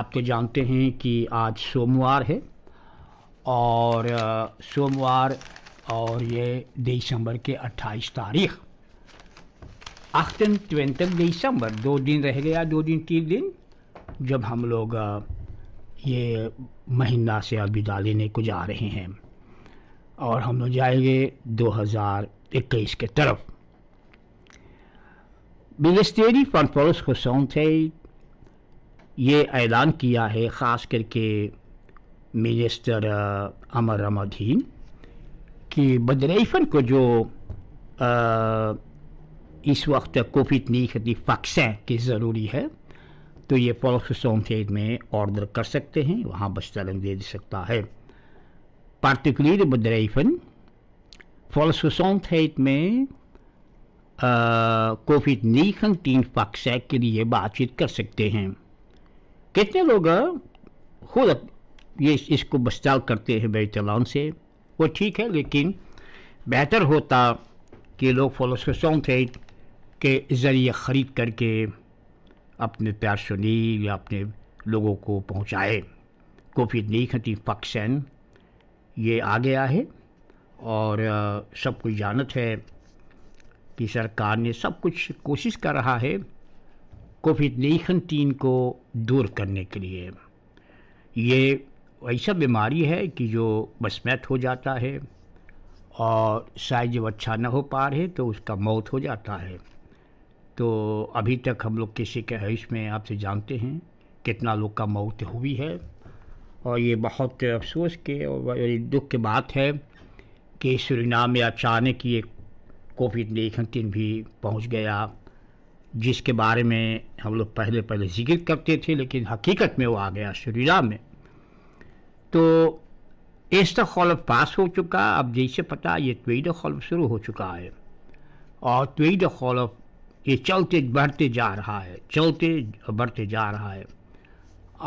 आप तो जानते हैं कि आज सोमवार है और सोमवार और ये दिसंबर के 28 तारीख अख्तम दिसंबर दो दिन रह गया दो दिन तीन दिन जब हम लोग ये महीना से अलविदा लेने को जा रहे हैं और हम लोग जाएंगे 2021 के तरफ बिलस्टेरी कॉन्फ्रेंस को सौन थे ये ऐलान किया है ख़ास करके मिनिस्टर अमर रमाधीन कि बदरेफन को जो आ, इस वक्त कोविड नहीं वैक्सीन की ज़रूरी है तो ये पड़ोस होमसेज में ऑर्डर कर सकते हैं वहाँ बस्तरंग दे सकता है पार्टिकुलर बदरेफन फॉलसोसोमथेट में कोविड नहीं टीम पक्ष के लिए बातचीत कर सकते हैं कितने लोग हाँ? खुद ये इसको बचाव करते हैं बेचलान से वो ठीक है लेकिन बेहतर होता कि लोग थे के ज़रिए ख़रीद करके अपने प्यार सुनील या अपने लोगों को पहुँचाए कोविड नाइन्टीन पक्सन ये आ गया है और सबको जानत है कि सरकार ने सब कुछ कोशिश कर रहा है कोविड नाइन्टीन को दूर करने के लिए ये ऐसा बीमारी है कि जो बसमैत हो जाता है और शायद जब अच्छा ना हो पा रहे तो उसका मौत हो जाता है तो अभी तक हम लोग किसी के हईश में आपसे जानते हैं कितना लोग का मौत हुई है और ये बहुत अफसोस के और दुख की बात है कि सूरीनाम में अचानक ये कोविड नाइन्टीन भी पहुंच गया जिसके बारे में हम लोग पहले पहले जिक्र करते थे लेकिन हकीकत में वो आ गया शुरीरा में तो एस्ता खौलफ पास हो चुका अब जैसे पता ये त्वेद खौलफ शुरू हो चुका है और त्वेद खौलफ ये चलते बढ़ते जा रहा है चलते बढ़ते जा रहा है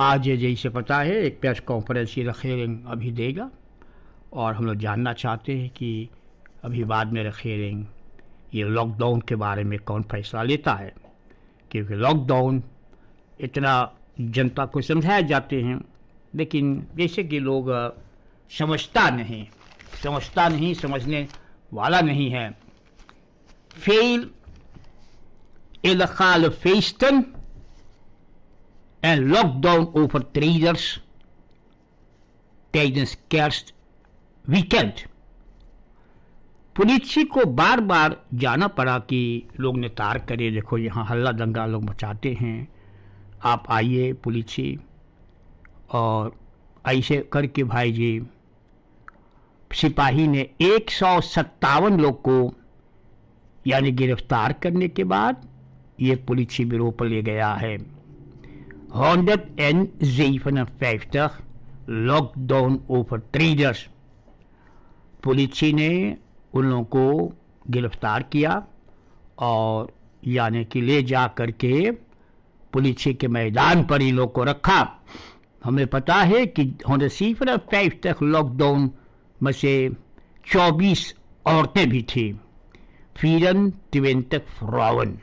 आज जैसे पता है एक प्रेस कॉन्फ्रेंस ये रखेरिंग अभी देगा और हम लोग जानना चाहते हैं कि अभी बाद में रखेरिंग ये लॉकडाउन के बारे में कौन फैसला लेता है क्योंकि लॉकडाउन इतना जनता को समझाया जाते हैं लेकिन जैसे कि लोग समझता नहीं समझता नहीं समझने वाला नहीं है फेल illegale feesten en lockdown टेजेंस कैर्स वीकेंड पुलिसी को बार बार जाना पड़ा कि लोग ने तार करे देखो यहाँ हल्ला दंगा लोग मचाते हैं आप आइए पुलिसी और ऐसे करके भाई जी सिपाही ने एक सौ सत्तावन लोग को यानी गिरफ्तार करने के बाद ये पुलिसी ब्यूरो पर ले गया है हॉन्डेड एन जीफन फैफ्टर लॉकडाउन ओवर ट्रेडर्स पुलिसी ने उन लोगों को गिरफ्तार किया और यानी कि ले जा कर के पुलिस के मैदान पर इन लोग को रखा हमें पता है कि होने सिफर फाइव तक लॉकडाउन में से चौबीस औरतें भी थी फीरन तक फ्रावन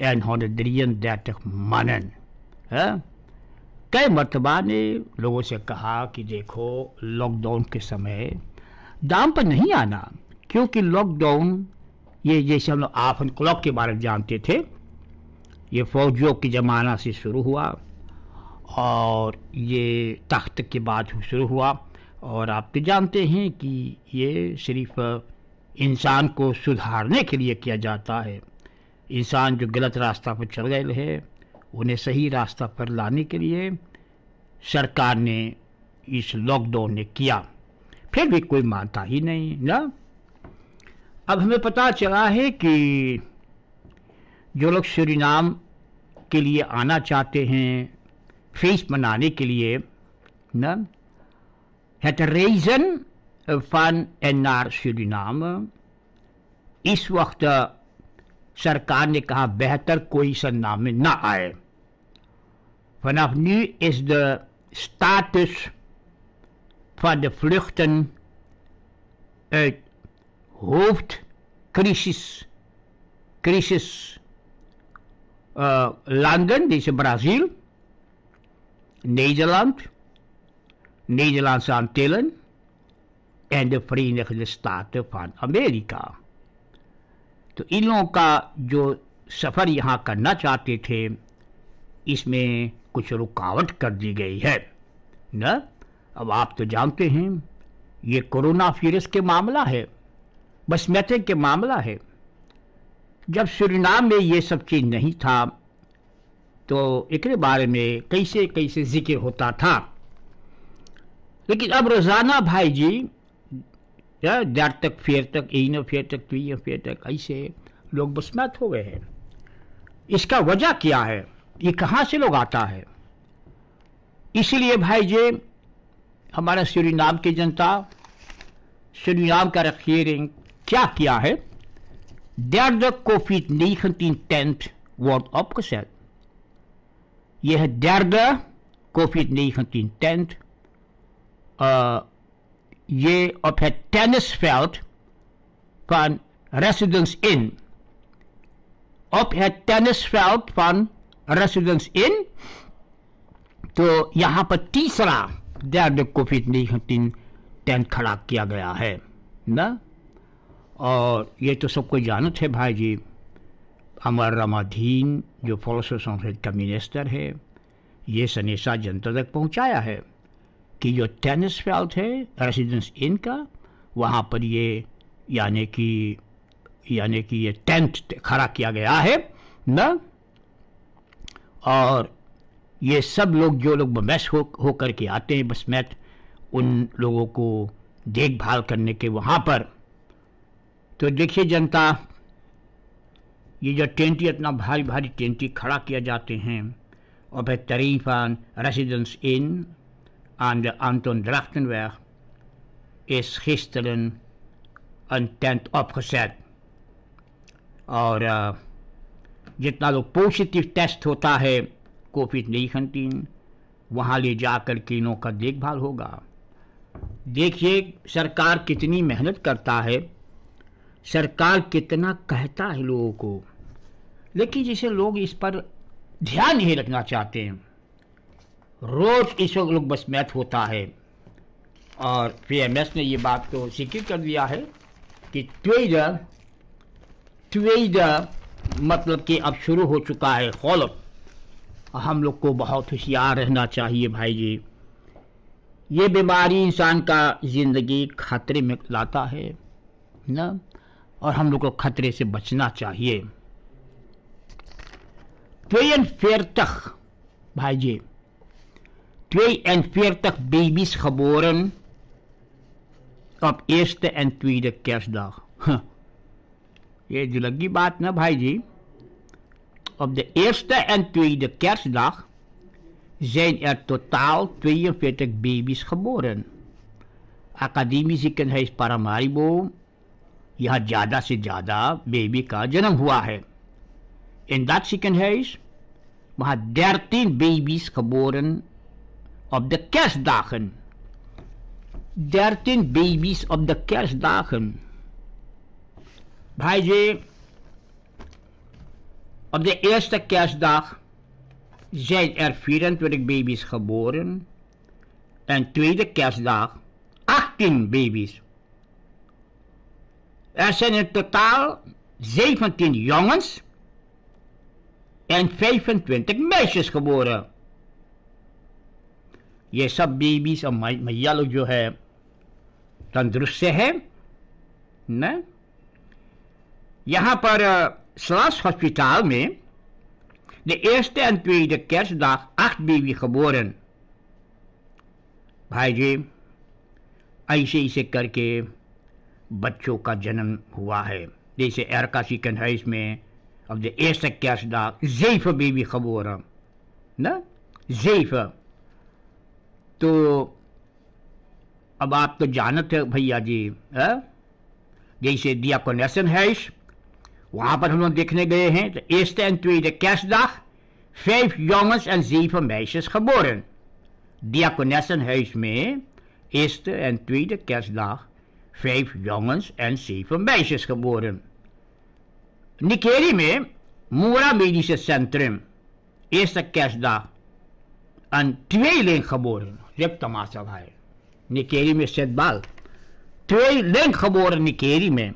एंड हॉनड्रियन दैटक मानन है हाँ? कई मरतबा ने लोगों से कहा कि देखो लॉकडाउन के समय दाम पर नहीं आना क्योंकि लॉकडाउन ये जैसे हम लोग आफन क्लॉक के बारे में जानते थे ये फौजियों के ज़माना से शुरू हुआ और ये तख्त के बाद शुरू हुआ और आप तो जानते हैं कि ये सिर्फ इंसान को सुधारने के लिए किया जाता है इंसान जो गलत रास्ता पर चल गए है उन्हें सही रास्ता पर लाने के लिए सरकार ने इस लॉकडाउन ने किया फिर भी कोई मानता ही नहीं ना अब हमें पता चला है कि जो लोग सूरीनाम के लिए आना चाहते हैं feest ke liye na het reizen van en naar Suriname is वक्त सरकार ने कहा बेहतर कोई Vanaf nu is de status van de vluchten uit hoofd crisis, crisis uh, landen, is Brazil, Nederland, Nederlandse Antillen en de Verenigde Staten van Amerika. तो इन लोगों का जो सफ़र यहाँ करना चाहते थे इसमें कुछ रुकावट कर दी गई है ना? अब आप तो जानते हैं ये कोरोना वायरस के मामला है बस मैथिक के मामला है जब सुरनाम में ये सब चीज़ नहीं था तो एक बारे में कैसे कैसे जिक्र होता था लेकिन अब रोज़ाना भाई जी डर तक फेर तक इन फेर तक तुय फेर तक ऐसे लोग बसमैत हो गए हैं इसका वजह क्या है ये कहाँ से लोग आता है इसलिए भाई जी हमारा नाम की जनता नाम का रखिए क्या किया है derde COVID-19-tent wordt opgezet. Je derde COVID-19-tent. Uh, je op het tennisveld van Residence Inn. Op het tennisveld van Residence Inn. तो यहाँ पर तीसरा दर्द कोविड नाइन्टीन टेंट खड़ा किया गया है ना और ये तो सबको जानत है भाई जी अमर रामाधीन जो फॉलोसर संसद का मिनिस्टर है ये संदेशा जनता तक पहुंचाया है कि जो टेनिस फील्ड है रेसिडेंस इन का वहाँ पर ये यानी कि यानी कि ये टेंट खड़ा किया गया है न और ये सब लोग जो लोग बमैस हो होकर के आते हैं बस मैट उन लोगों को देखभाल करने के वहाँ पर तो देखिए जनता ये जो टेंटी इतना भारी भारी टेंटी खड़ा किया जाते हैं और भाई तरीफा रेसिडेंस इन आंटोन ड्राफ्टन वे इस is अन een ऑफ opgezet. और जितना लोग पॉजिटिव टेस्ट होता है कोविड नाइन्टीन वहाँ ले जाकर के इनों का देखभाल होगा देखिए सरकार कितनी मेहनत करता है सरकार कितना कहता है लोगों को लेकिन जिसे लोग इस पर ध्यान नहीं रखना चाहते हैं रोज इस वक्त लोग मैथ होता है और पीएमएस ने ये बात तो जिक्र कर दिया है कि ट्वेजर ट्वेजर मतलब कि अब शुरू हो चुका है हॉलअप हम लोग को बहुत होशियार रहना चाहिए भाई जी ये बीमारी इंसान का ज़िंदगी खतरे में लाता है ना और gaan लोग को खतरे से बचना चाहिए 42. 42 baby's geboren op eerste en tweede kerstdag. Je zult baat na Op de eerste en tweede kerstdag zijn er totaal 42 baby's geboren. Academie Ziekenhuis Paramaribo यहाँ ज़्यादा से jada baby का जन्म हुआ है in dat ziekenhuis waren 13 baby's geboren op de kerstdagen. 13 baby's op de kerstdagen. Bij ze op de eerste kerstdag zijn er 24 baby's geboren en tweede kerstdag 18 baby's. Er zijn in totaal 17 jongens en 25 meisjes geboren. ये सब babies और mijn Dan जो ze तंदुरुस्त से je hebt er पर slas hospitaal mee de eerste en tweede kerstdag acht baby geboren. je Hij ऐसे zeker keer. बच्चों का जन्म हुआ है deze erkaziekenhuis mee. op de eerste kerstdag zeven baby geboren. Ne? Zeven. तो अब आप तो जानते हो भैया जी है? जैसे दिया कॉन्वेसन हैश de eerste en tweede kerstdag vijf jongens en zeven meisjes geboren. Diakonessenhuis mee, eerste en tweede kerstdag vijf jongens en zeven meisjes geboren. Nikerime, Moera Medische Centrum, eerste kerstdag, een tweeling geboren, riep op Nikerime zit bal. Tweeling geboren Nikerime,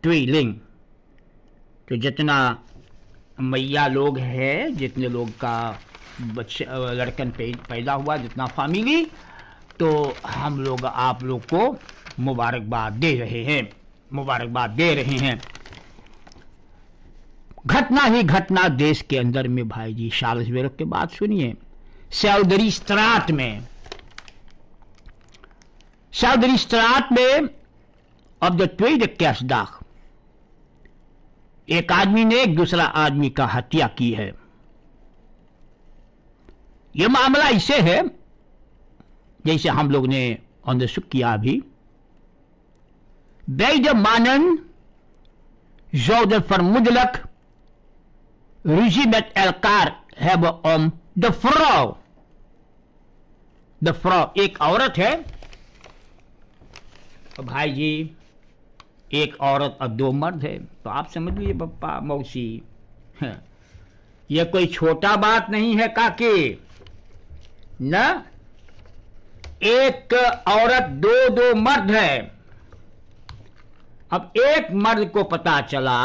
tweeling. तो जितना मैया लोग है जितने लोग का बच्चे लड़कन पैदा हुआ जितना फैमिली तो हम लोग आप लोग को मुबारकबाद दे रहे हैं मुबारकबाद दे रहे हैं घटना ही घटना देश के अंदर में भाई जी शारस के बाद सुनिए सऊदरी स्त्रात में सऊदरी स्त्रात में ऑफ द ट्वेड कैशदाख एक आदमी ने एक दूसरा आदमी का हत्या की है यह मामला इसे है जैसे हम लोग ने ऑन सुख किया अभी Beide mannen zouden vermoedelijk ruzie met elkaar hebben om de vrouw. De vrouw, ik औरत है भाई जी एक औरत और दो मर्द है तो आप समझ लीजिए पप्पा मौसी Je कोई छोटा बात नहीं है काके न एक औरत दो दो मर्द hè. अब एक मर्द को पता चला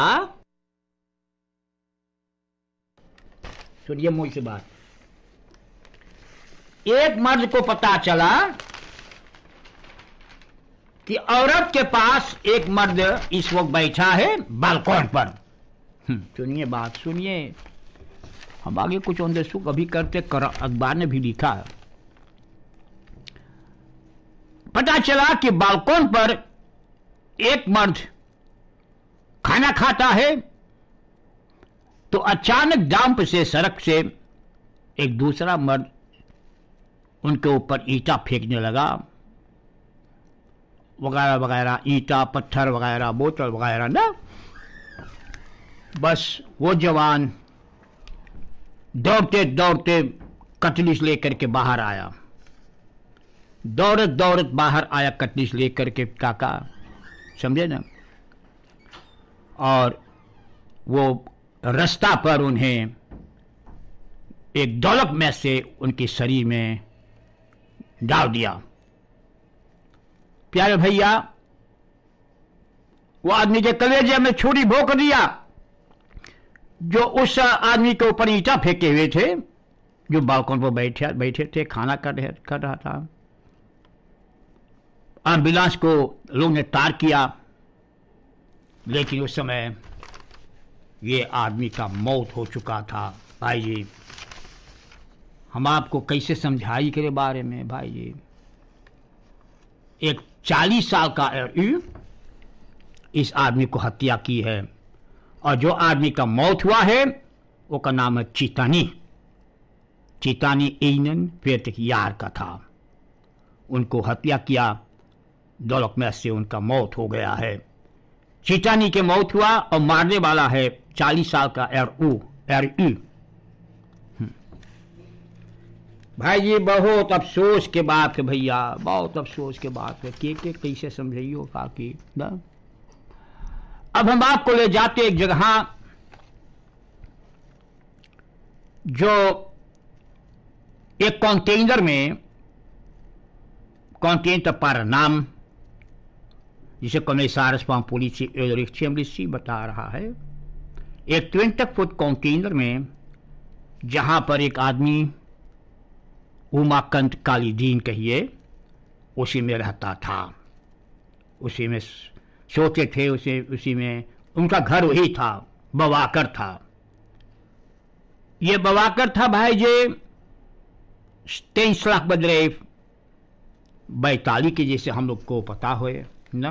सुनिए मुझसे बात एक मर्द को पता चला कि औरत के पास एक मर्द इस वक्त बैठा है बालकोन पर हम्म, सुनिए बात सुनिए हम आगे कुछ सुख अभी करते कर अखबार ने भी लिखा पता चला कि बालकोन पर एक मर्द खाना खाता है तो अचानक डांप से सड़क से एक दूसरा मर्द उनके ऊपर ईटा फेंकने लगा वगैरह वगैरह ईटा पत्थर वगैरह बोतल वगैरह ना बस वो जवान दौड़ते दौड़ते कटनीस लेकर के बाहर आया दौड़त दौड़त बाहर आया कटनीस लेकर के काका समझे ना और वो रास्ता पर उन्हें एक दौलत में से उनके शरीर में डाल दिया प्यारे भैया वो आदमी के कलेजे में छुरी भोक दिया जो उस आदमी के ऊपर ईटा फेंके हुए थे जो बालकोन पर बैठे बैठे थे खाना कर रहे कर रहा था एम्बुलेंस को लोग ने तार किया लेकिन उस समय ये आदमी का मौत हो चुका था भाई जी हम आपको कैसे समझाई के बारे में भाई जी एक चालीस साल का इस आदमी को हत्या की है और जो आदमी का मौत हुआ है वो का नाम है चीतानी चीतानी एनन प्रेत यार का था उनको हत्या किया दौलत में से उनका मौत हो गया है चिटानी के मौत हुआ और मारने वाला है चालीस साल का एर ओ एर ई हम्म। भाई ये बहुत अफसोस के बात है भैया बहुत अफसोस के बात है के के कैसे समझाइयो काकी ना अब हम आपको ले जाते एक जगह हाँ। जो एक कंटेनर में कंटेनर पर नाम जिसे कमिश्नर स्पाम पुलिस एलरिक चेम्बलिसी बता रहा है एक ट्वेंटी फुट कंटेनर में जहां पर एक आदमी उमाकंत कालीदीन कहिए उसी में रहता था उसी में सोते थे उसे उसी में उनका घर वही था बवाकर था ये बवाकर था भाई जे तेईस लाख बदरे बैताली के जैसे हम लोग को पता हुए ना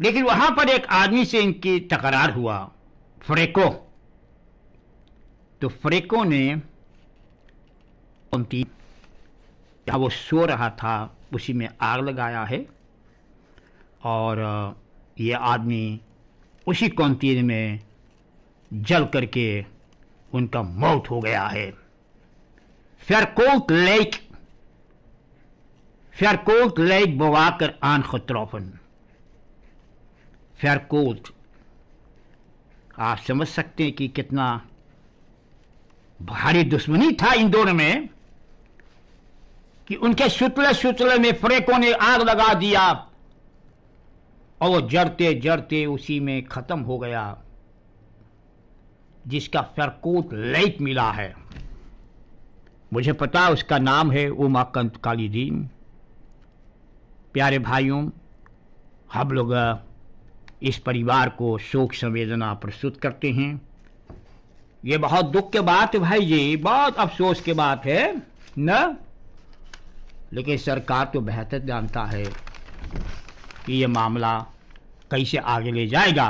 लेकिन वहां पर एक आदमी से इनकी तकरार हुआ फ्रेको तो फ्रेको ने जहां वो सो रहा था उसी में आग लगाया है और ये आदमी उसी कौनतीन में जल करके उनका मौत हो गया है कोक लेक Verkoold lijk bewaker aangetroffen. Verkoold. आप समझ सकते हैं कि कितना भारी दुश्मनी था इंदौर में कि उनके सुतले सुतले में फ्रेकों ने आग लगा दिया और वो जड़ते जड़ते उसी में खत्म हो गया जिसका फरकूत लेक मिला है मुझे पता उसका नाम है उमाकंत कालीदीन प्यारे भाइयों हम लोग इस परिवार को शोक संवेदना प्रस्तुत करते हैं ये बहुत दुख के बात है भाई जी बहुत अफसोस की बात है न लेकिन सरकार तो बेहतर जानता है कि ये मामला कैसे आगे ले जाएगा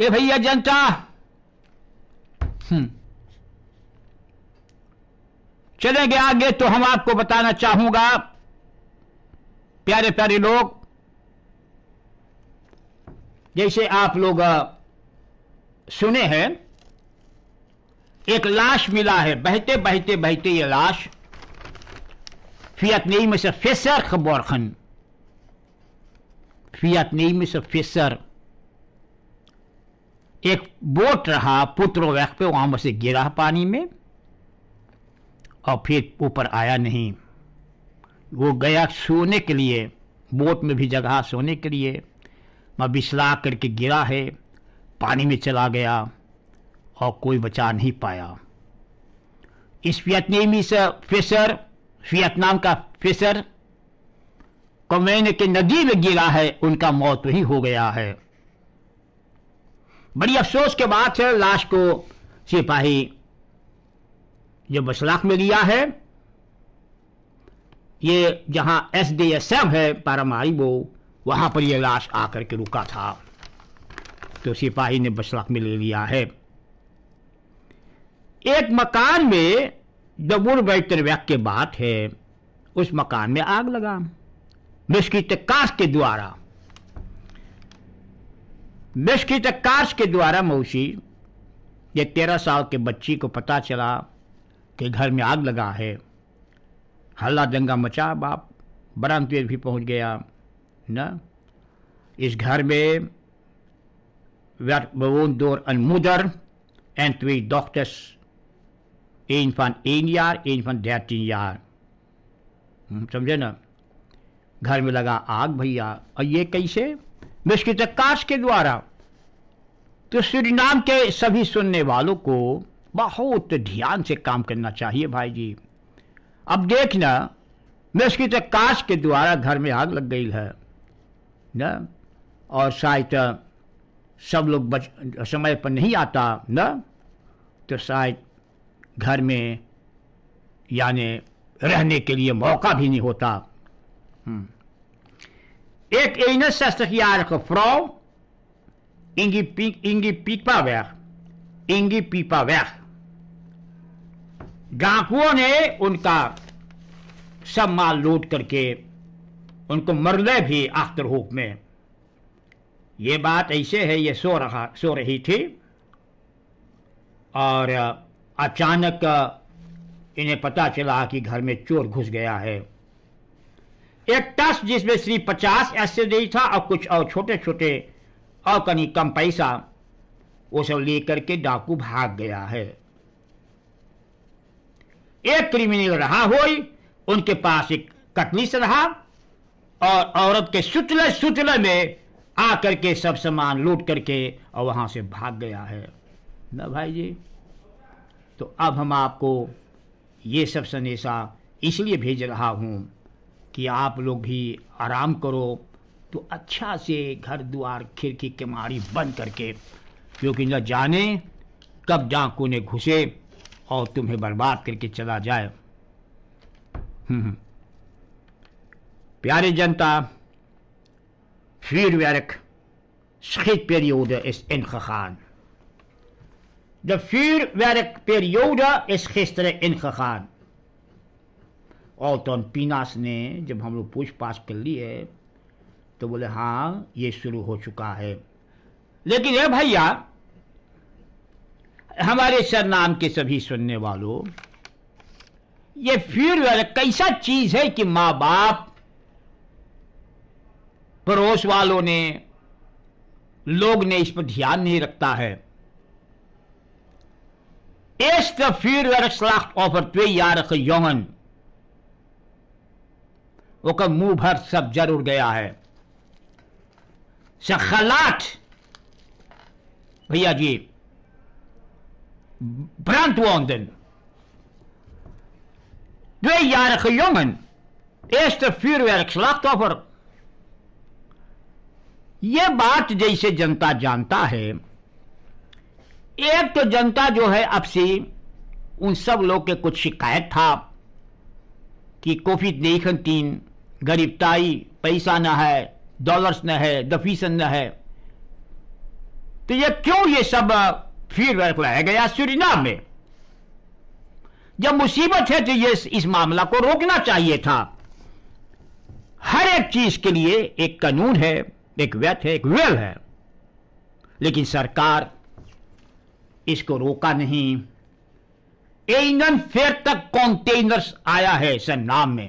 ए भैया जनता हम्म चलेंगे आगे तो हम आपको बताना चाहूंगा प्यारे प्यारे लोग जैसे आप लोग सुने हैं एक लाश मिला है बहते बहते बहते ये लाश फियत नहीं में से फेसर खबौर खन फियत नहीं में से फेसर एक बोट रहा पुत्रो वैक पे वहां से गिरा पानी में और फिर ऊपर आया नहीं वो गया सोने के लिए बोट में भी जगह सोने के लिए मैं बिसला करके गिरा है पानी में चला गया और कोई बचा नहीं पाया इस वियतनामी से फिशर वियतनाम का फिशर कमेन के नदी में गिरा है उनका मौत ही हो गया है बड़ी अफसोस के बाद है लाश को सिपाही ये बशलाख में लिया है ये जहां एस डी एस एम है वो वहां पर यह लाश आकर के रुका था तो सिपाही ने बशलाख में ले लिया है एक मकान में दबुर बैतरव्याक के बात है उस मकान में आग लगा मिश्की तकाश के द्वारा मिश्रित तकाश के द्वारा मौसी ये तेरह साल के बच्ची को पता चला कि घर में आग लगा है हल्ला दंगा मचा बाप बरामदेर भी पहुंच गया ना इस घर में woont door een moeder en twee dochters. Eén van 1 jaar, één van 13 jaar. समझे ना घर में लगा आग भैया और ये कैसे मिश्रित काश के द्वारा तो श्री नाम के सभी सुनने वालों को बहुत ध्यान से काम करना चाहिए भाई जी अब देखना मैं उसकी तो काश के द्वारा घर में आग लग गई है न और शायद सब लोग बच समय पर नहीं आता न तो शायद घर में यानी रहने के लिए मौका भी नहीं होता हम्म। एक één 66-jarige इंगी Ingi, Ingi Pipa weg. Ingi डाकुओं ने उनका सब माल लूट करके उनको मर ले भी रूप में ये बात ऐसे है ये सो रहा सो रही थी और अचानक इन्हें पता चला कि घर में चोर घुस गया है एक टस जिसमें श्री पचास ऐसे दी था और कुछ और छोटे छोटे और कहीं कम पैसा वो सब ले करके डाकू भाग गया है एक क्रिमिनल रहा हो उनके पास एक से रहा और औरत के सुतले सुतले में आकर के सब सामान लूट करके और वहां से भाग गया है ना भाई जी तो अब हम आपको ये सब संदेशा इसलिए भेज रहा हूं कि आप लोग भी आराम करो तो अच्छा से घर द्वार खिड़की के मारी बंद करके क्योंकि न जाने कब डाकू ने घुसे और तुम्हें बर्बाद करके चला जाए हम्म, हम्म। प्यारी जनता फिर व्यारक शहीद पेरियोड इस इन खान द फिर व्यारक पेरियोड इस खेस्तर इन खान और तो पीनास ने जब हम लोग पूछ पास कर ली है तो बोले हाँ ये शुरू हो चुका है लेकिन ये भैया हमारे सरनाम के सभी सुनने वालों ये फ्यूरियल कैसा चीज है कि मां बाप पड़ोस वालों ने लोग ने इस पर ध्यान नहीं रखता है एस द तो फ्यूरियर स्लाख ऑफर त्वे तो यार यौन वो का मुंह भर सब जरूर गया है सखलाट भैया जी brand woonden. Tweejarige jongen. Eerste vuurwerkslachtoffer. ये बात जैसे जनता जानता है एक तो जनता जो है अब से उन सब लोग के कुछ शिकायत था कि कोफित देखन तीन गरीबताई पैसा न है डॉलर्स न है दफीसन न है तो ये क्यों ये सब फिर वह लाया गया सूरीनाम में जब मुसीबत है तो ये इस मामला को रोकना चाहिए था हर एक चीज के लिए एक कानून है एक व्यथ है एक वेल है लेकिन सरकार इसको रोका नहीं ईंधन फेयर तक कॉन्टेनर्स आया है सर नाम में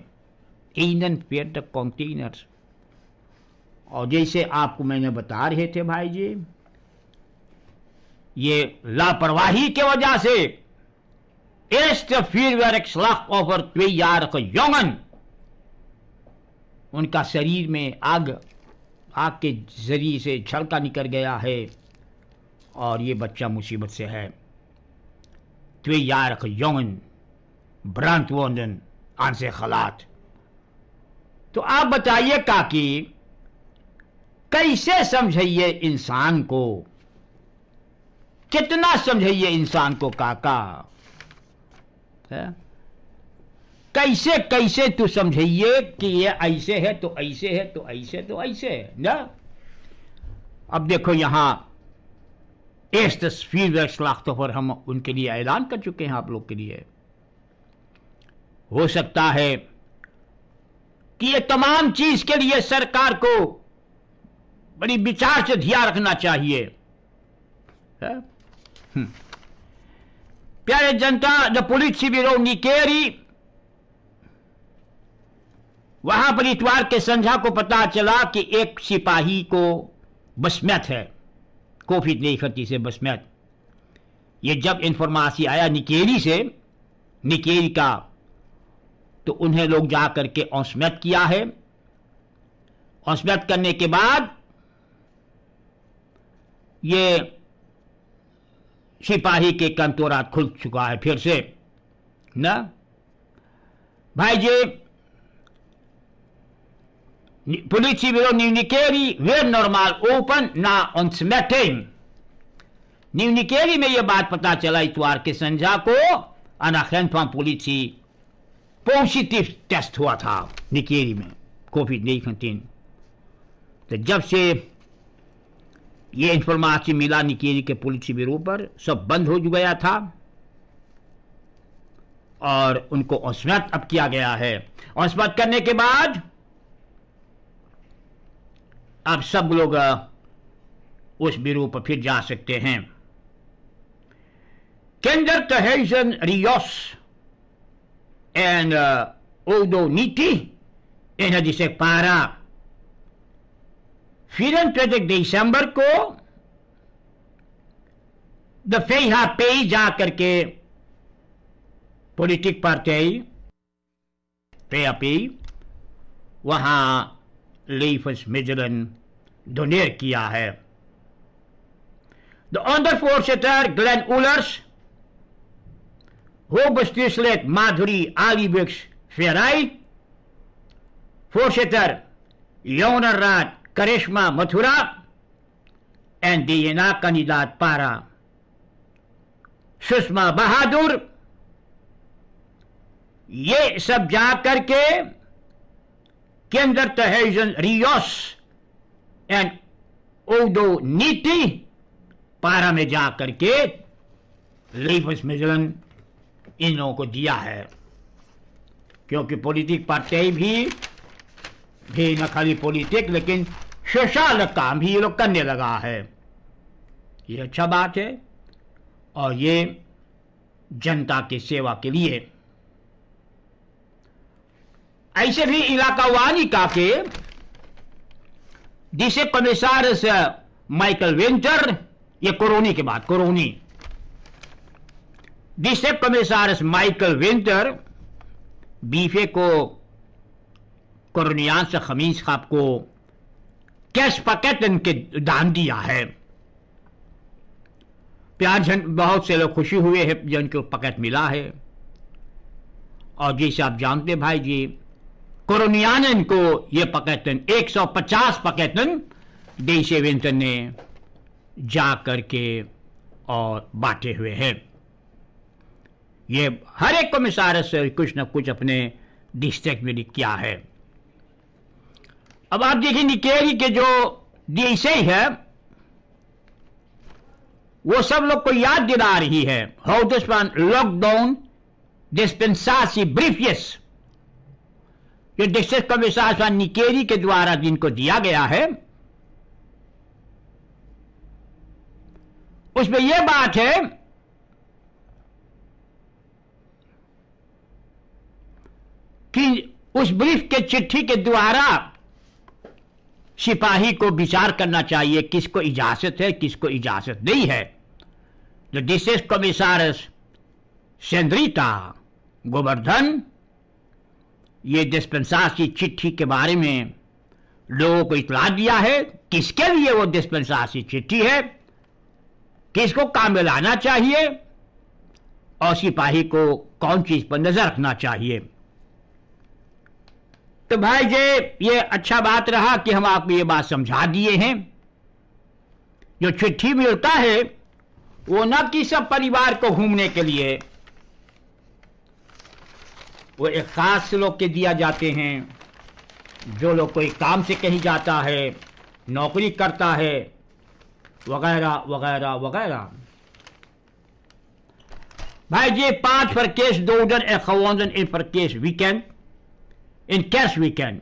ईंधन फेयर तक कॉन्टेनर्स और जैसे आपको मैंने बता रहे थे भाई जी ये लापरवाही के वजह से एस्ट फिर स्लाफ ऑफर त्वेयर यौगन उनका शरीर में आग आग के जरिए से छलका निकल गया है और ये बच्चा मुसीबत से है त्वे यारख यौगन भ्रांत वंदन आंसे खलात तो आप बताइए काकी कैसे समझिए इंसान को कितना समझाइए इंसान को काका है? कैसे कैसे तू समझाइए कि ये ऐसे है तो ऐसे है तो ऐसे तो ऐसे है ना अब देखो यहां इस तस्वीर वैसलाख्त पर हम उनके लिए ऐलान कर चुके हैं आप लोग के लिए हो सकता है कि ये तमाम चीज के लिए सरकार को बड़ी विचार से ध्यान रखना चाहिए है? प्यारे जनता जो पुलिस शिविरों निकेरी वहां पर इतवार के संध्या को पता चला कि एक सिपाही को बसमैत है कोफित नेफती से बसमैत ये जब इंफॉर्मेशन आया निकेरी से निकेरी का तो उन्हें लोग जाकर के औसमैत किया है औसमैत करने के बाद ये सिपाही के कंतोरा खुल चुका है फिर से ना भाई जी पुलिस न्यूनिकेरी वे नॉर्मल ओपन ना ऑन na न्यूनिकेरी में यह बात पता चला इतवार के संझा को अनाखेंफा पुलिस पॉजिटिव टेस्ट हुआ था निकेरी में कोविड नाइन्टीन तो जब से ये इन्फॉर्मेशन मिला निकेरी के पुलिस ब्यूरो पर सब बंद हो गया था और उनको अस्मत अब किया गया है औसमत करने के बाद अब सब लोग उस ब्यूरो पर फिर जा सकते हैं केंद्र Terhuizen रियोस एंड ओडो नीति Niti. En पारा फिर दिसंबर को द फेहा पे जा करके पॉलिटिक पार्टी पे अपी वहां लीफ मिजलन डोनेर किया है द अंडर फोर सेटर ग्लैन उलर्स हो बस्तीसलेट माधुरी आली बिक्स फेराई फोर सेटर यौनर राट Karishma Mathura, and Diyana Kanilat Para. Sushma Bahadur ये सब जा करके केंद्र तहेजन रियोस एंड ओडो नीति पारा में जा करके लीफस मिजलन इन लोगों को दिया है क्योंकि पॉलिटिक पार्टी भी भी न खाली पॉलिटिक लेकिन शशालक काम भी ये लोग करने लगा है ये अच्छा बात है और ये जनता की सेवा के लिए ऐसे भी इलाका वाली का के डीसी कमिश्नर से माइकल वेंचर ये कोरोनी के बाद कोरोनी डिस्ट्रिक्ट कमिश्नर माइकल वेंटर बीफे को से खमीज खाब को कैश पैकेट इनके दान दिया है प्यार झंड बहुत से लोग खुशी हुए हैं जो इनको पैकेट मिला है और जैसे आप जानते भाई जी ने इनको ये पकैतन 150 पचास देशे विंटन ने जा करके और बांटे हुए हैं ये हर एक को मिसार से कुछ न कुछ अपने डिस्ट्रिक्ट में किया है अब आप देखेंगे निकेरी के जो डीएसआई है वो सब लोग को याद दिला रही है हाउ दिस वन लॉकडाउन डिस्पेंसासी ब्रीफियस जो डिस्ट्रिक्ट कमिश्नर निकेरी के द्वारा जिनको दिया गया है उसमें यह बात है कि उस ब्रीफ के चिट्ठी के द्वारा सिपाही को विचार करना चाहिए किसको इजाजत है किसको इजाजत नहीं है जो डिस्ट्रिक्ट कमिश्नर सेंद्रिता गोवर्धन ये डिस्पेंसार की चिट्ठी के बारे में लोगों को इतला दिया है किसके लिए वो डिस्पेंसार की चिट्ठी है किसको काम में लाना चाहिए और सिपाही को कौन चीज पर नजर रखना चाहिए तो भाई जी ये अच्छा बात रहा कि हम आपको ये बात समझा दिए हैं जो चिट्ठी मिलता है वो न कि सब परिवार को घूमने के लिए वो एक खास लोग के दिया जाते हैं जो लोग कोई काम से कहीं जाता है नौकरी करता है वगैरह वगैरह वगैरह भाई जी पांच पर केस दो उधर एक इन पर केस वीकेंड इन कैश वीकेंड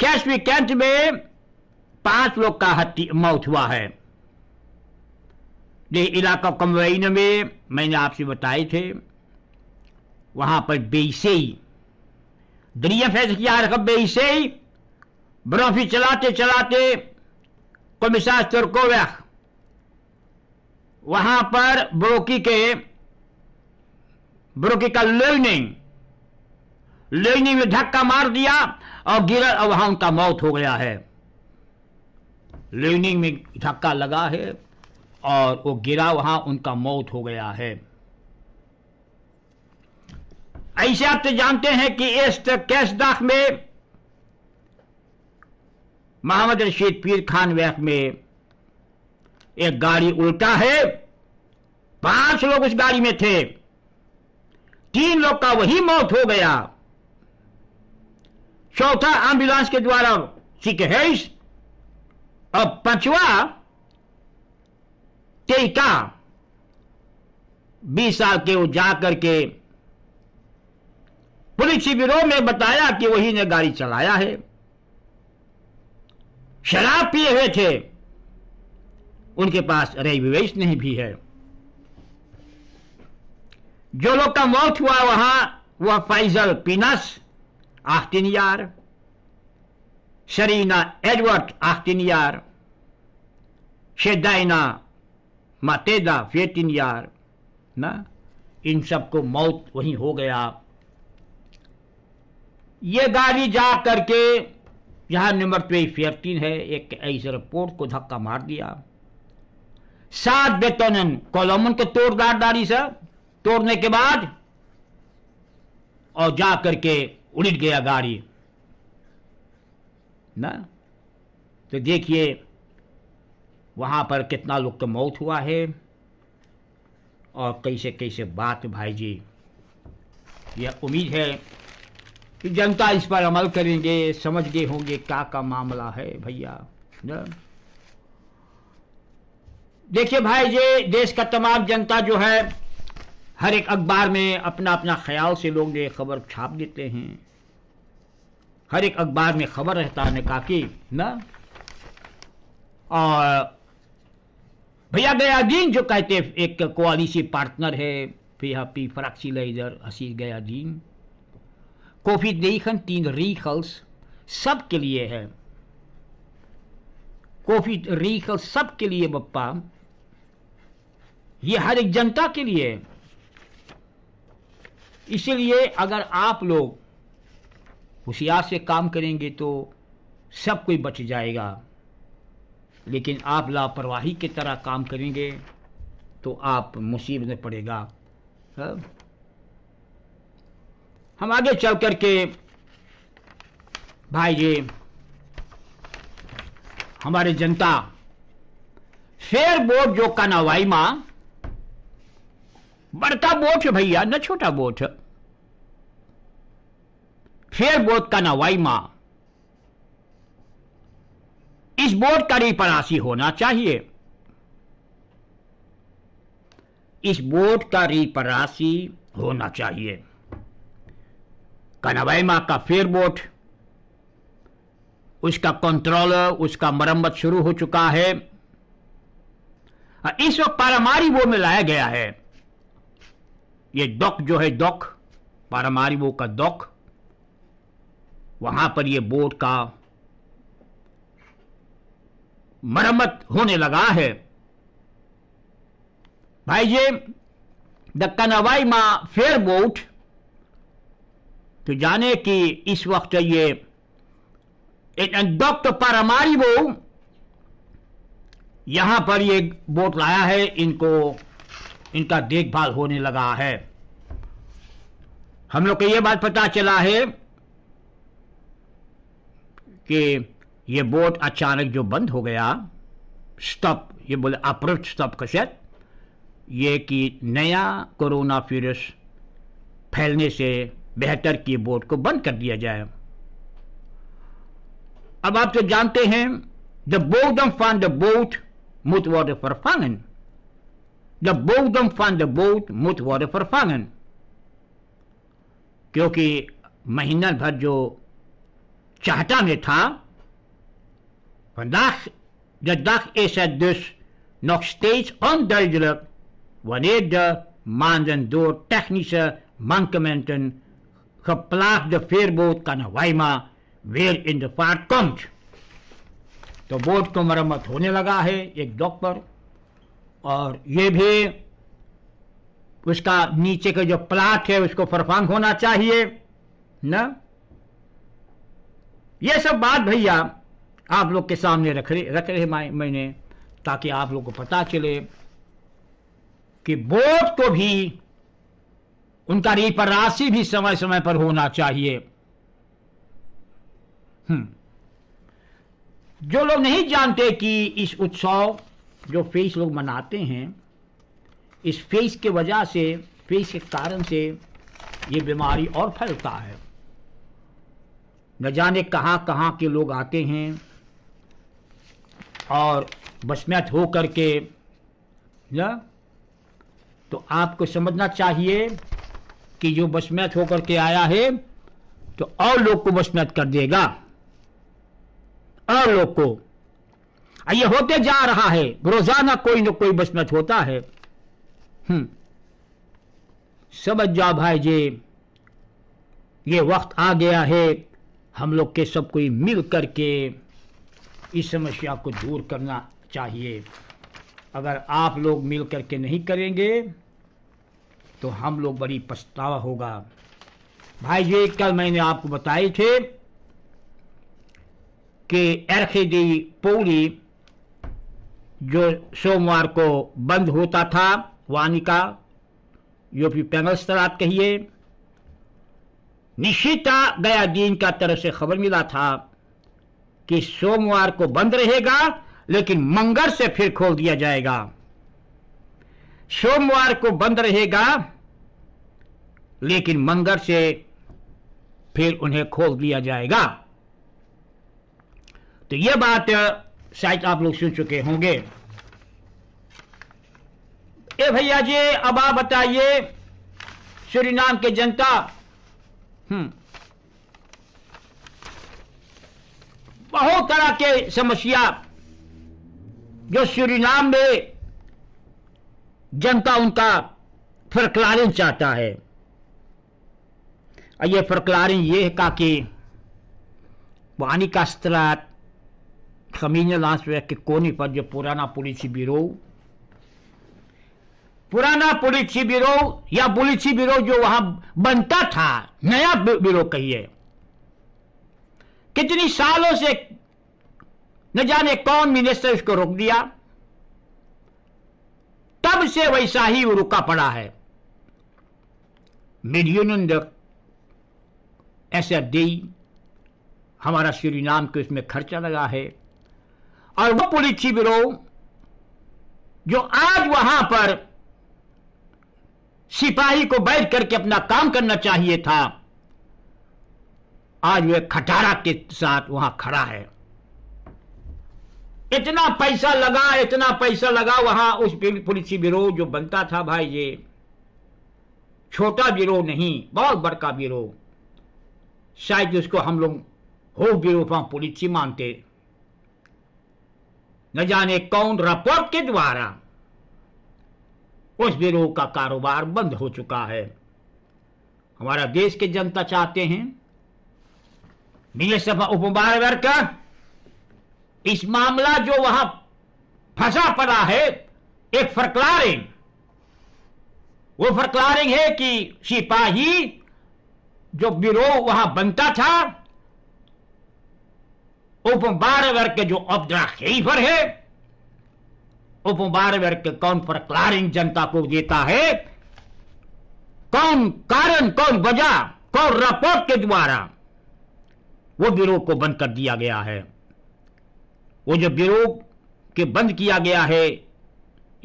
कैश वीकेंड में पांच लोग का मौत हुआ है ये इलाका कमवैन में मैंने आपसे बताए थे वहां पर बेईसई दुनिया फैस किया रखा बेईसई ब्रॉफी चलाते चलाते कमिसार तुर्कोवैख वहां पर ब्रोकी के ब्रोकी का लर्निंग लेनी में धक्का मार दिया और गिरा और वहां उनका मौत हो गया है लेनी में धक्का लगा है और वो गिरा वहां उनका मौत हो गया है ऐसे आप तो जानते हैं कि इस कैशदाख में मोहम्मद रशीद पीर खान वैक में एक गाड़ी उल्टा है पांच लोग उस गाड़ी में थे तीन लोग का वही मौत हो गया चौथा एम्बुलेंस के द्वारा सिकहेश और पांचवा टेका बीस साल के वो जाकर के पुलिस शिविरों में बताया कि वही ने गाड़ी चलाया है शराब पिए हुए थे उनके पास रेविवेश नहीं भी है जो लोग का मौत हुआ वहां वह फाइजल पिनस 18 jaar. Serena Edward, 18 jaar. शेदाइना मातेदा वेटिन यार ना इन सबको मौत वहीं हो गया ये गाड़ी जा करके यहां नंबर पे फिफ्टीन है एक ऐसे रिपोर्ट को धक्का मार दिया सात बेतोनन कोलमन को तोड़दार दाड़ी से तोड़ने के बाद और जा करके उलट गया गाड़ी ना तो देखिए वहां पर कितना लोग का मौत हुआ है और कैसे कैसे बात भाई जी यह उम्मीद है कि जनता इस पर अमल करेंगे समझ गए होंगे क्या का मामला है भैया देखिए भाई जी देश का तमाम जनता जो है हर एक अखबार में अपना अपना ख्याल से लोग ये खबर छाप देते हैं हर एक अखबार में खबर रहता है काकी ना और भैया गया दीन जो कहते एक कोआलिसी पार्टनर है पी फराक्सी इधर हसी गया दीन कोफी देखन तीन रीखल्स सब के लिए है कोफी रीखल्स सब के लिए बप्पा ये हर एक जनता के लिए है इसलिए अगर आप लोग होशियार से काम करेंगे तो सब कोई बच जाएगा लेकिन आप लापरवाही की तरह काम करेंगे तो आप मुसीबत में पड़ेगा हाँ? हम आगे चल करके भाई जी हमारे जनता फेयर बोर्ड जो कानावाई मां बड़का बोट भैया न छोटा बोट फिर बोट का वाई मां इस बोट का रिपरासी होना चाहिए इस बोट का रिपरासी होना चाहिए कनवैमा का फेर बोट उसका कंट्रोल उसका मरम्मत शुरू हो चुका है इस वक्त पारामारी वो में लाया गया है ये डॉक जो है डॉक पारामारिबो का डॉक वहां पर ये बोट का मरम्मत होने लगा है भाई ये द कनवाई मा फेयर बोट तो जाने कि इस वक्त ये डॉक्टर वो यहां पर ये बोट लाया है इनको इनका देखभाल होने लगा है हम लोग को यह बात पता चला है कि यह बोट अचानक जो बंद हो गया स्टॉप ये बोले अप्रोच स्टॉप कशत ये कि नया कोरोना वायरस फैलने से बेहतर की बोट को बंद कर दिया जाए अब आप तो जानते हैं द बोट ऑफ फॉन द बोट मुथ what for Phangan De bodem van de boot moet worden vervangen. Kyoki महीना भर जो चाहता vandaag de dag is het dus nog steeds onduidelijk wanneer de maanden door technische mankementen geplaagde veerboot Kanawaima weer in de vaart komt. De boot komt er met लगा ik dokter. और ये भी उसका नीचे का जो प्लाट है उसको फरफांग होना चाहिए ना ये सब बात भैया आप लोग के सामने रख रहे रख रहे मैंने ताकि आप लोग को पता चले कि बोध को भी उनका रीपर राशि भी समय समय पर होना चाहिए हम्म जो लोग नहीं जानते कि इस उत्सव जो फेस लोग मनाते हैं इस फेस के वजह से फेस के कारण से ये बीमारी और फैलता है न जाने कहाँ कहाँ के लोग आते हैं और बसमैत हो करके ना तो आपको समझना चाहिए कि जो बसमैत होकर के आया है तो और लोग को बसमैत कर देगा और लोग को ये होते जा रहा है रोजाना कोई ना कोई बसमत होता है हम्म। समझ जाओ भाई जी ये वक्त आ गया है हम लोग के सब कोई मिल करके इस समस्या को दूर करना चाहिए अगर आप लोग मिल करके नहीं करेंगे तो हम लोग बड़ी पछतावा होगा भाई जी कल मैंने आपको बताए थे कि एरखेदी पौड़ी जो सोमवार को बंद होता था वाणी का यूपी पैनल आप कहिए निश्चिता गया दीन का तरफ से खबर मिला था कि सोमवार को बंद रहेगा लेकिन मंगल से फिर खोल दिया जाएगा सोमवार को बंद रहेगा लेकिन मंगल से फिर उन्हें खोल दिया जाएगा तो यह बात शायद आप लोग सुन चुके होंगे ए भैया जी अब आप बताइए श्री नाम के जनता हम्म बहुत तरह के समस्या जो श्री नाम में जनता उनका फरकलारिन चाहता है और ये फरकलारिन ये का कि वानी का स्त्रात लांस के कोनी पर जो पुराना पुलिस ब्यूरो पुराना पुलिस ब्यूरो या पुलिस ब्यूरो जो वहां बनता था नया ब्यूरो कहिए कितनी सालों से न जाने कौन मिनिस्टर इसको रोक दिया तब से वैसा ही रुका पड़ा है mid union S F D हमारा श्री नाम के उसमें खर्चा लगा है और वो पुलिस शिविरों जो आज वहां पर सिपाही को बैठ करके अपना काम करना चाहिए था आज वह खटारा के साथ वहां खड़ा है इतना पैसा लगा इतना पैसा लगा वहां उस पुलिस बिरो जो बनता था भाई ये छोटा बिरो नहीं बहुत बड़का बिरो शायद उसको हम लोग हो बिरो पुलिस मानते न जाने कौन रिपोर्ट के द्वारा उस बिरो का कारोबार बंद हो चुका है हमारा देश के जनता चाहते हैं बीएसएफ उपमार का इस मामला जो वहां फंसा पड़ा है एक फरकलारिंग वो फरकलारिंग है कि सिपाही जो बिरो वहां बनता था वर्ग के जो opdrachtgever है openbare werken कौन verklaring जनता को देता है कौन कारण कौन वजह कौन रिपोर्ट के द्वारा वो ब्यूरो को बंद कर दिया गया है वो जो ब्यूरो के बंद किया गया है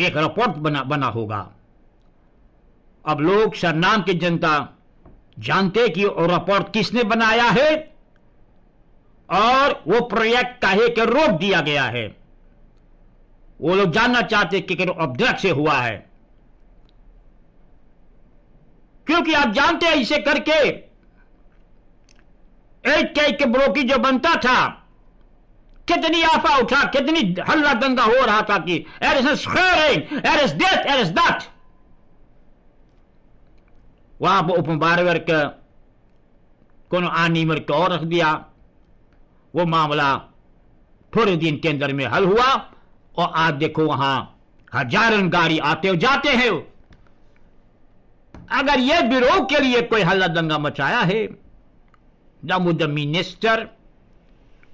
एक रिपोर्ट बना बना होगा अब लोग सरनाम की जनता जानते कि रिपोर्ट किसने बनाया है और वो प्रोजेक्ट काहे के रोक दिया गया है वो लोग जानना चाहते कि अध्यक्ष से हुआ है क्योंकि आप जानते हैं इसे करके एक के एक ब्रोकी जो बनता था कितनी आफा उठा कितनी हल्ला दंगा हो रहा था कि uh is uh is this uh is that वहां उप वर्ग को मर के और रख दिया वो मामला थोड़े दिन के अंदर में हल हुआ और आज देखो वहां हजारों गाड़ी आते हो जाते हैं अगर यह विरोध के लिए कोई हल्ला दंगा मचाया है then द मिनिस्टर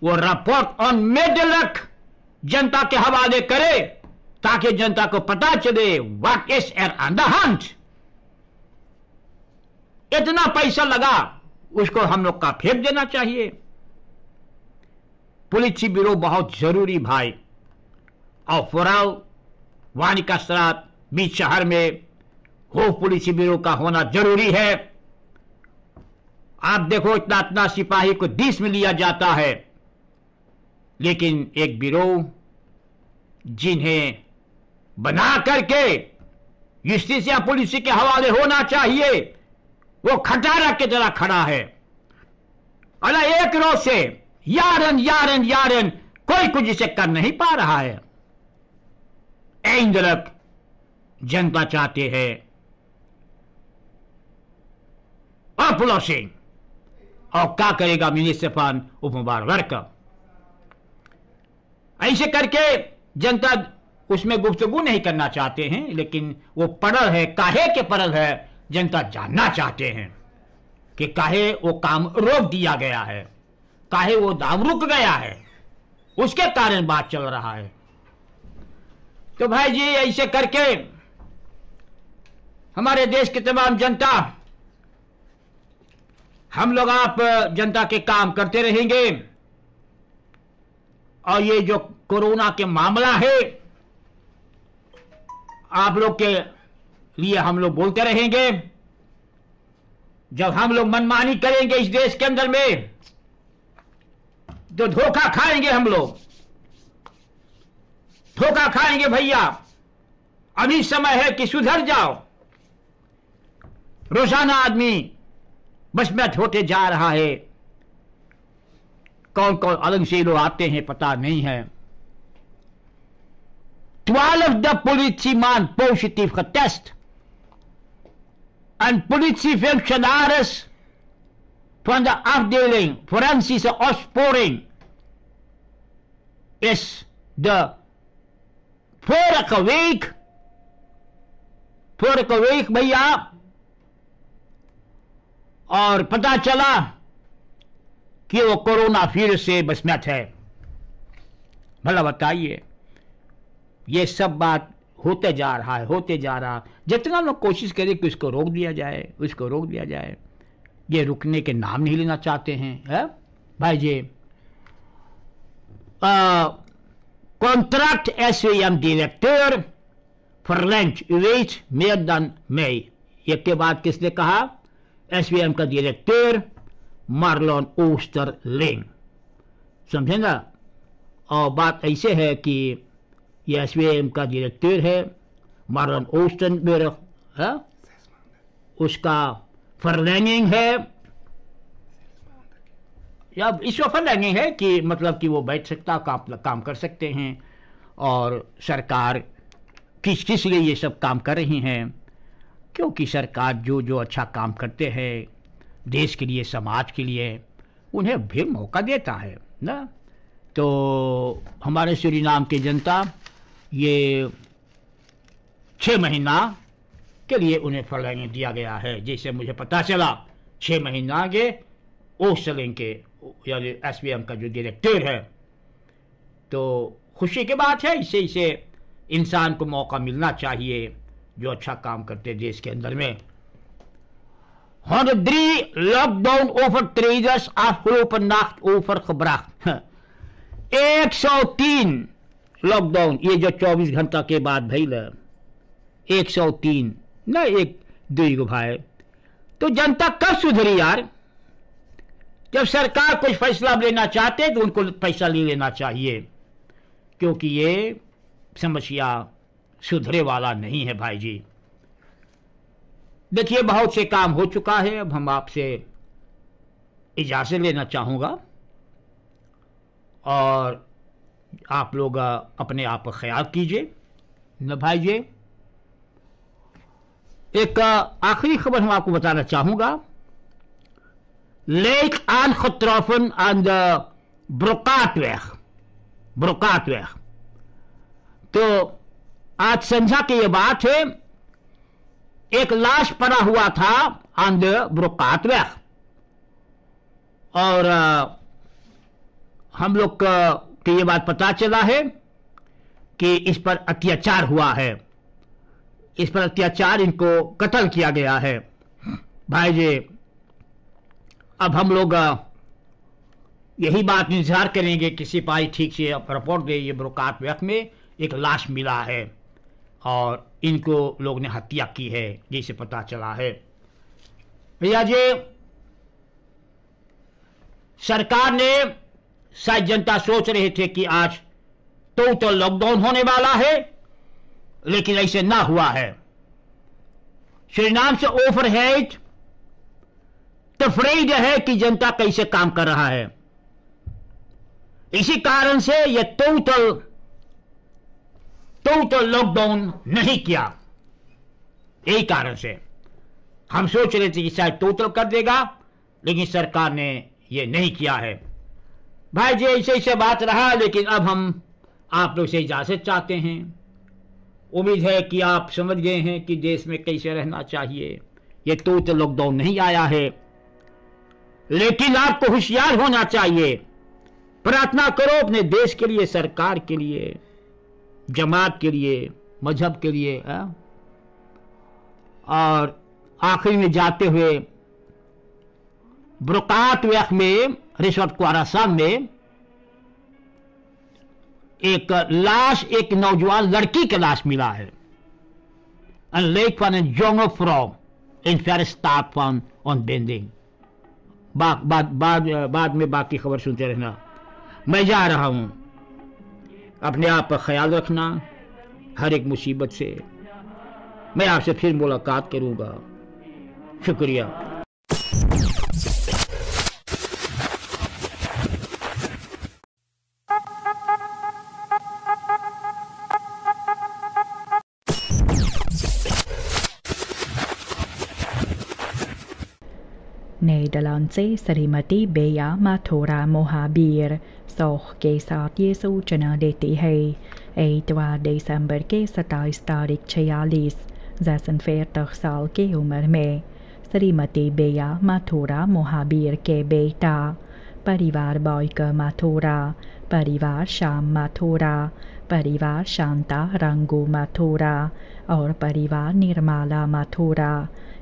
वो report ऑन Medelec जनता के हवाले करे ताकि जनता को पता चले what is on the hunt इतना पैसा लगा उसको हम लोग का फेंक देना चाहिए पुलिची ब्यूरो बहुत जरूरी भाई और फुराव वाणी श्राप बीच शहर में हो पुलिसी ब्यूरो का होना जरूरी है आप देखो इतना इतना सिपाही को देश में लिया जाता है लेकिन एक ब्यूरो जिन्हें बना करके यूस्टिस या पुलिस के हवाले होना चाहिए वो खटारा की तरह खड़ा है अरे एक रोज से यारन यारन यारन कोई कुछ इसे कर नहीं पा रहा है इंद्रक जनता चाहते है और क्या करेगा म्यूनिसिपल उपमार वर्क ऐसे करके जनता उसमें गुप्तगु नहीं करना चाहते हैं लेकिन वो पड़ल है काहे के पड़ल है जनता जानना चाहते हैं कि काहे वो काम रोक दिया गया है काहे वो दाम रुक गया है उसके कारण बात चल रहा है तो भाई जी ऐसे करके हमारे देश की तमाम जनता हम लोग आप जनता के काम करते रहेंगे और ये जो कोरोना के मामला है आप लोग के लिए हम लोग बोलते रहेंगे जब हम लोग मनमानी करेंगे इस देश के अंदर में जो धोखा खाएंगे हम लोग धोखा खाएंगे भैया अभी समय है कि सुधर जाओ रोजाना आदमी बस मैं होते जा रहा है कौन कौन अलग से लोग आते हैं पता नहीं है ट्वेल्व द मान पॉजिटिव का टेस्ट एंड positive फेक्शन आर एस van de afdeling, forensische opsporing is de vorige week, vorige week भैया और पता चला कि वो कोरोना फिर से बसमत है भला बताइए ये सब बात होते जा रहा है होते जा रहा जितना लोग कोशिश करें कि उसको रोक दिया जाए उसको रोक दिया जाए ये रुकने के नाम नहीं लेना चाहते हैं है? भाई जी contract SVM directeur for reach mayor dan mei एक के बाद किसने कहा एसवीएम का डिरेक्टर मार्लोन ओस्टर लिंग समझे ना और बात ऐसे है कि वी एम का डिरेक्टर है मार्लोन ओस्टन मेरा उसका फरलैंगिंग है या इसको फरलैंगिंग है कि मतलब कि वो बैठ सकता काम काम कर सकते हैं और सरकार किस किस लिए ये सब काम कर रही हैं क्योंकि सरकार जो जो अच्छा काम करते हैं देश के लिए समाज के लिए उन्हें भी मौका देता है ना तो हमारे श्री नाम की जनता ये छः महीना इसके लिए उन्हें फलैंग दिया गया है जिसे मुझे पता चला छह महीने आगे ओसलिंग के यानी एस का जो डायरेक्टर है तो खुशी की बात है इसे इसे इंसान को मौका मिलना चाहिए जो अच्छा काम करते देश के अंदर में lockdown Honderdrie lockdown overtreders afgelopen nacht overgebracht. 103 lockdown ये जो 24 घंटा के बाद भैल 103 न एक दुई गो भाई तो जनता कब सुधरी यार जब सरकार कुछ फैसला लेना चाहते तो उनको फैसला ले लेना चाहिए क्योंकि ये समस्या सुधरे वाला नहीं है भाई जी देखिए बहुत से काम हो चुका है अब हम आपसे इजाज़त लेना चाहूंगा और आप लोग अपने आप ख्याल कीजिए न भाई जी एक आखिरी खबर हम आपको बताना चाहूंगा लेक आन खतराफन आन द ब्रोकाटवेख ब्रोकाटवेख तो आज संझा की यह बात है एक लाश पड़ा हुआ था आन द ब्रोकाटवेख और हम लोग को ये बात पता चला है कि इस पर अत्याचार हुआ है इस पर अत्याचार इनको कत्ल किया गया है भाई जी अब हम लोग यही बात इंतजार करेंगे कि सिपाही ठीक से रिपोर्ट दे ये ब्रोकार वक्त में एक लाश मिला है और इनको लोग ने हत्या की है जिसे पता चला है भैया जी सरकार ने शायद जनता सोच रहे थे कि आज टोटल तो लॉकडाउन होने वाला है लेकिन ऐसे ना हुआ है श्री नाम से ओवर हेड तफरीज है कि जनता कैसे काम कर रहा है इसी कारण से यह टोटल टोटल लॉकडाउन नहीं किया यही कारण से हम सोच रहे थे कि शायद टोटल कर देगा लेकिन सरकार ने यह नहीं किया है भाई जी ऐसे ऐसे बात रहा लेकिन अब हम आप लोग से इजाजत चाहते हैं उम्मीद है कि आप समझ गए हैं कि देश में कैसे रहना चाहिए ये तो लॉकडाउन नहीं आया है लेकिन आपको होशियार होना चाहिए प्रार्थना करो अपने देश के लिए सरकार के लिए जमात के लिए मजहब के लिए है? हाँ? और आखिरी में जाते हुए ब्रुकात व्यक्त में रिश्वत साहब में एक लाश एक नौजवान लड़की का लाश मिला है लेक फॉन एन जोंग Jongo from in Ferris Tap one on बाद बाद बाद में बाकी खबर सुनते रहना मैं जा रहा हूं अपने आप पर ख्याल रखना हर एक मुसीबत से मैं आपसे फिर मुलाकात करूंगा शुक्रिया श्रीमती बेया माथोरा मोहाबीर के साथ ये सूचना देती है एतवार दिसंबर के तारीख छियालीस जैसन साल उम्र में श्रीमती बेया माथोरा मोहाबीर के बेटा परिवार बॉयक माथोरा परिवार श्याम माथोरा परिवार शांता रंगू माथोरा और परिवार निर्माला माथोरा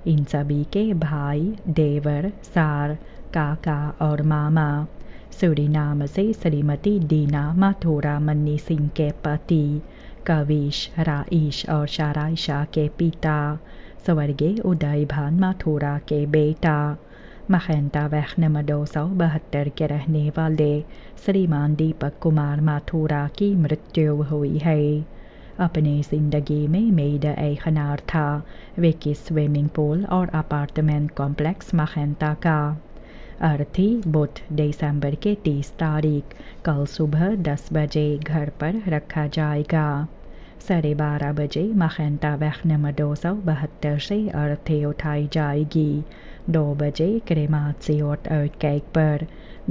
इन सभी के भाई देवर सार काका और मामा नाम से श्रीमती दीना माथोरा मन्नी सिंह के पति कविश राईश और शाराइशा के पिता स्वर्गीय उदय भान माथोरा के बेटा महंता वह दो सौ बहत्तर के रहने वाले श्रीमान दीपक कुमार माथुरा की मृत्यु हुई है अपनी जिंदगी में ए एहनार था की स्विमिंग पूल और अपार्टमेंट कॉम्प्लेक्स महंता का अर्थी बुध दिसंबर के तीस तारीख कल सुबह दस बजे घर पर रखा जाएगा साढ़े बारह बजे महंता वैख नंबर दो सौ बहत्तर से अर्थी उठाई जाएगी दो बजे क्रेमासियोट कैक पर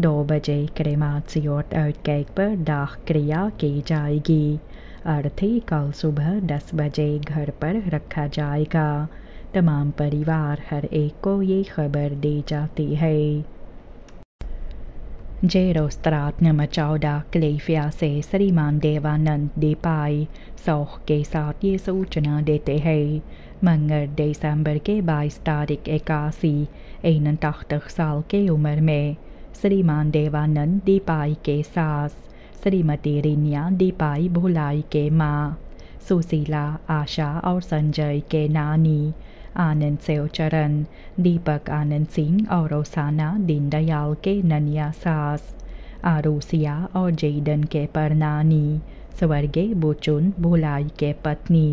दो बजे क्रेमासियोट कैक पर दाह क्रिया की जाएगी अर्थे कल सुबह दस बजे घर पर रखा जाएगा तमाम परिवार हर एक को ये खबर दी जाती है रोस्तरात नम चौदा क्लेफिया से श्रीमान देवानंद दीपाई सौख के साथ ये सूचना देते हैं मंगल दिसंबर के 22 तारीख इक्यासी तख्त साल के उम्र में श्रीमान देवानंद दीपाई के सास श्रीमती रिनिया दीपाई भुलाई के माँ सुशीला आशा और संजय के नानी आनंद सेवचरण दीपक आनंद सिंह और ओसाना दीनदयाल के ननिया सास आरूसिया और जेडन के परनानी स्वर्गीय बुचुन भुलाई के पत्नी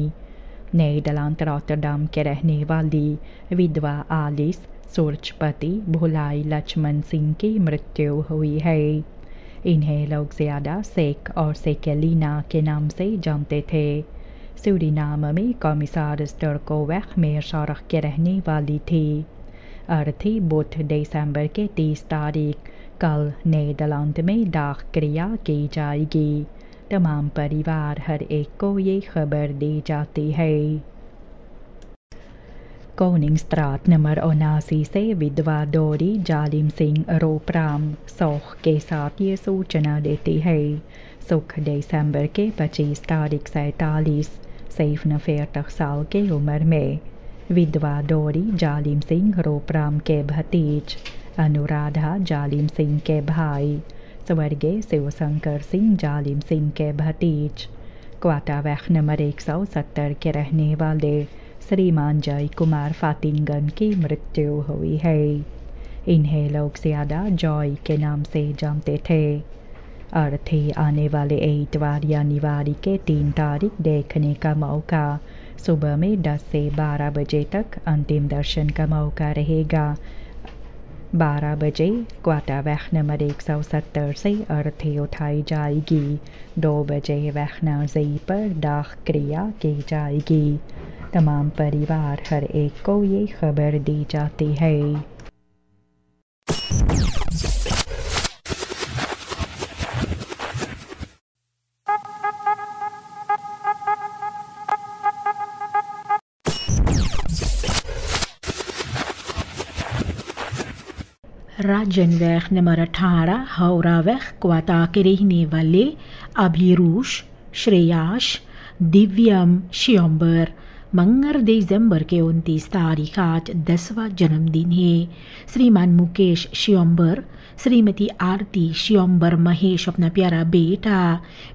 नेदरलैंड रॉटरडम के रहने वाली विधवा आलिस सूरजपति भुलाई लक्ष्मण सिंह की मृत्यु हुई है इन्हें लोग ज़्यादा सेक और सेकेलिना के नाम से जानते थे सूरीनाम में कॉमिसार स्टर्कोवैक में शारख के रहने वाली थी अर्थी बुध दिसंबर के तीस तारीख कल नेदरलैंड में डाक क्रिया की जाएगी तमाम परिवार हर एक को ये खबर दी जाती है नंबर उनासी से विधवा डोरी जालिम सिंह रोपराम सौख के साथ ये सूचना देती है सुख दिसंबर के 25 तारीख सैतालीस सैफ नफेतक साल के उम्र में विधवा डोरी जालिम सिंह रोपराम के भतीज अनुराधा जालिम सिंह के भाई स्वर्गीय शिवशंकर सिंह जालिम सिंह के भतीज क्वाटा वैख नंबर एक सौ सत्तर के रहने वाले श्रीमान जय कुमार फातिंगन की मृत्यु हुई है इन्हें लोग ज्यादा जॉय के नाम से जानते थे ही आने वाले एतवार निवारी के तीन तारीख देखने का मौका सुबह में 10 से 12 बजे तक अंतिम दर्शन का मौका रहेगा 12 बजे क्वाटा वैख नंबर एक सौ सत्तर से अर्थी उठाई जाएगी 2 बजे वैखना जई पर दाख क्रिया की जाएगी तमाम परिवार हर एक को ये खबर दी जाती है वैख नंबर अठारह वैख क्वाता के रहने वाले अभिरूष श्रेयाश दिव्यम श्योम्बर मंगर दिसंबर के 29 तारीख आज दसवा जन्मदिन है श्रीमान मुकेश श्योम्बर श्रीमती आरती श्योम्बर महेश अपना प्यारा बेटा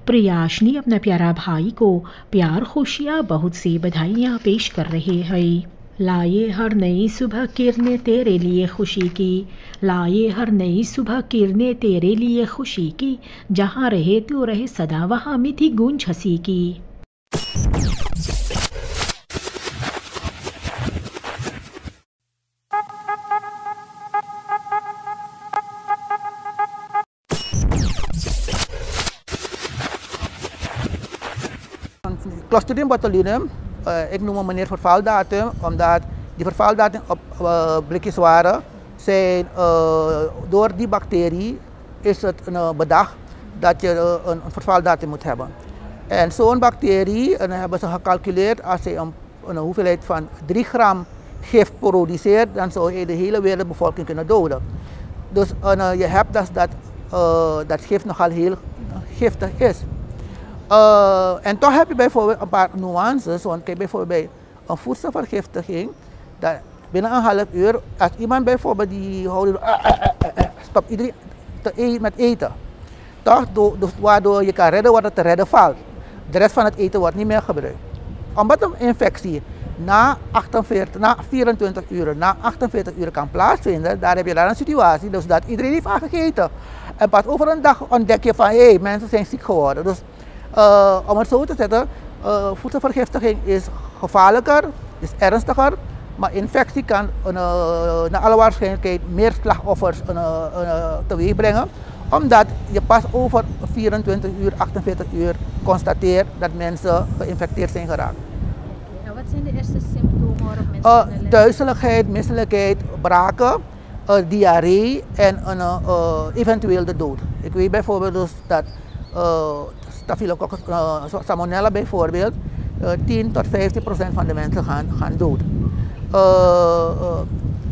प्रियाशनी अपना प्यारा भाई को प्यार खुशियाँ बहुत सी बधाइयाँ पेश कर रहे हैं लाए हर नई सुबह किरने तेरे लिए खुशी की लाए हर नई सुबह किरने तेरे लिए खुशी की जहाँ रहे तू रहे सदा वहाँ मिथि गूंज हंसी की Clostridium botulinum, uh, eh, ik noem hem meneer vervaaldatum, omdat die vervaaldatum op uh, blikjes waren, zijn, eh, door die bacterie is het een bedacht dat je een, een vervaldatum moet hebben. En zo'n bacterie, en hebben ze gecalculeerd, als je een, een hoeveelheid van 3 gram gif produceert, dan zou je de hele wereldbevolking kunnen doden. Dus nou, je hebt dat, dat, uh, dat gif nogal heel giftig is. Eh, en toch heb je bijvoorbeeld een paar nuances, want kijk bijvoorbeeld bij een voedselvergiftiging, dat binnen een half uur, als iemand bijvoorbeeld die houdt, eh, eh, stop stopt iedereen te eten, met eten. Toch, dus waardoor je kan redden wat het te redden valt. De rest van het eten wordt niet meer gebruikt. Omdat een infectie na, 48, na 24 uur, na 48 uur kan plaatsvinden, daar heb je dan een situatie, dus dat iedereen heeft aangegeten. En pas over een dag ontdek je van, hé, hey, mensen zijn ziek geworden. Dus eh, om het zo te zetten, eh, voedselvergiftiging is gevaarlijker, is ernstiger, maar infectie kan een, eh, naar alle waarschijnlijkheid meer slachtoffers een, een, teweeg brengen. Omdat je pas over 24 uur, 48 uur constateert dat mensen geïnfecteerd zijn geraakt. wat zijn de eerste symptomen waarop mensen Duizeligheid, misselijkheid, braken, diarree en eventueel de dood. Ik weet bijvoorbeeld dus dat staphylococcus eh, salmonella bijvoorbeeld, 10 eh, tot 15 procent van de mensen gaan, gaan dood. Eh,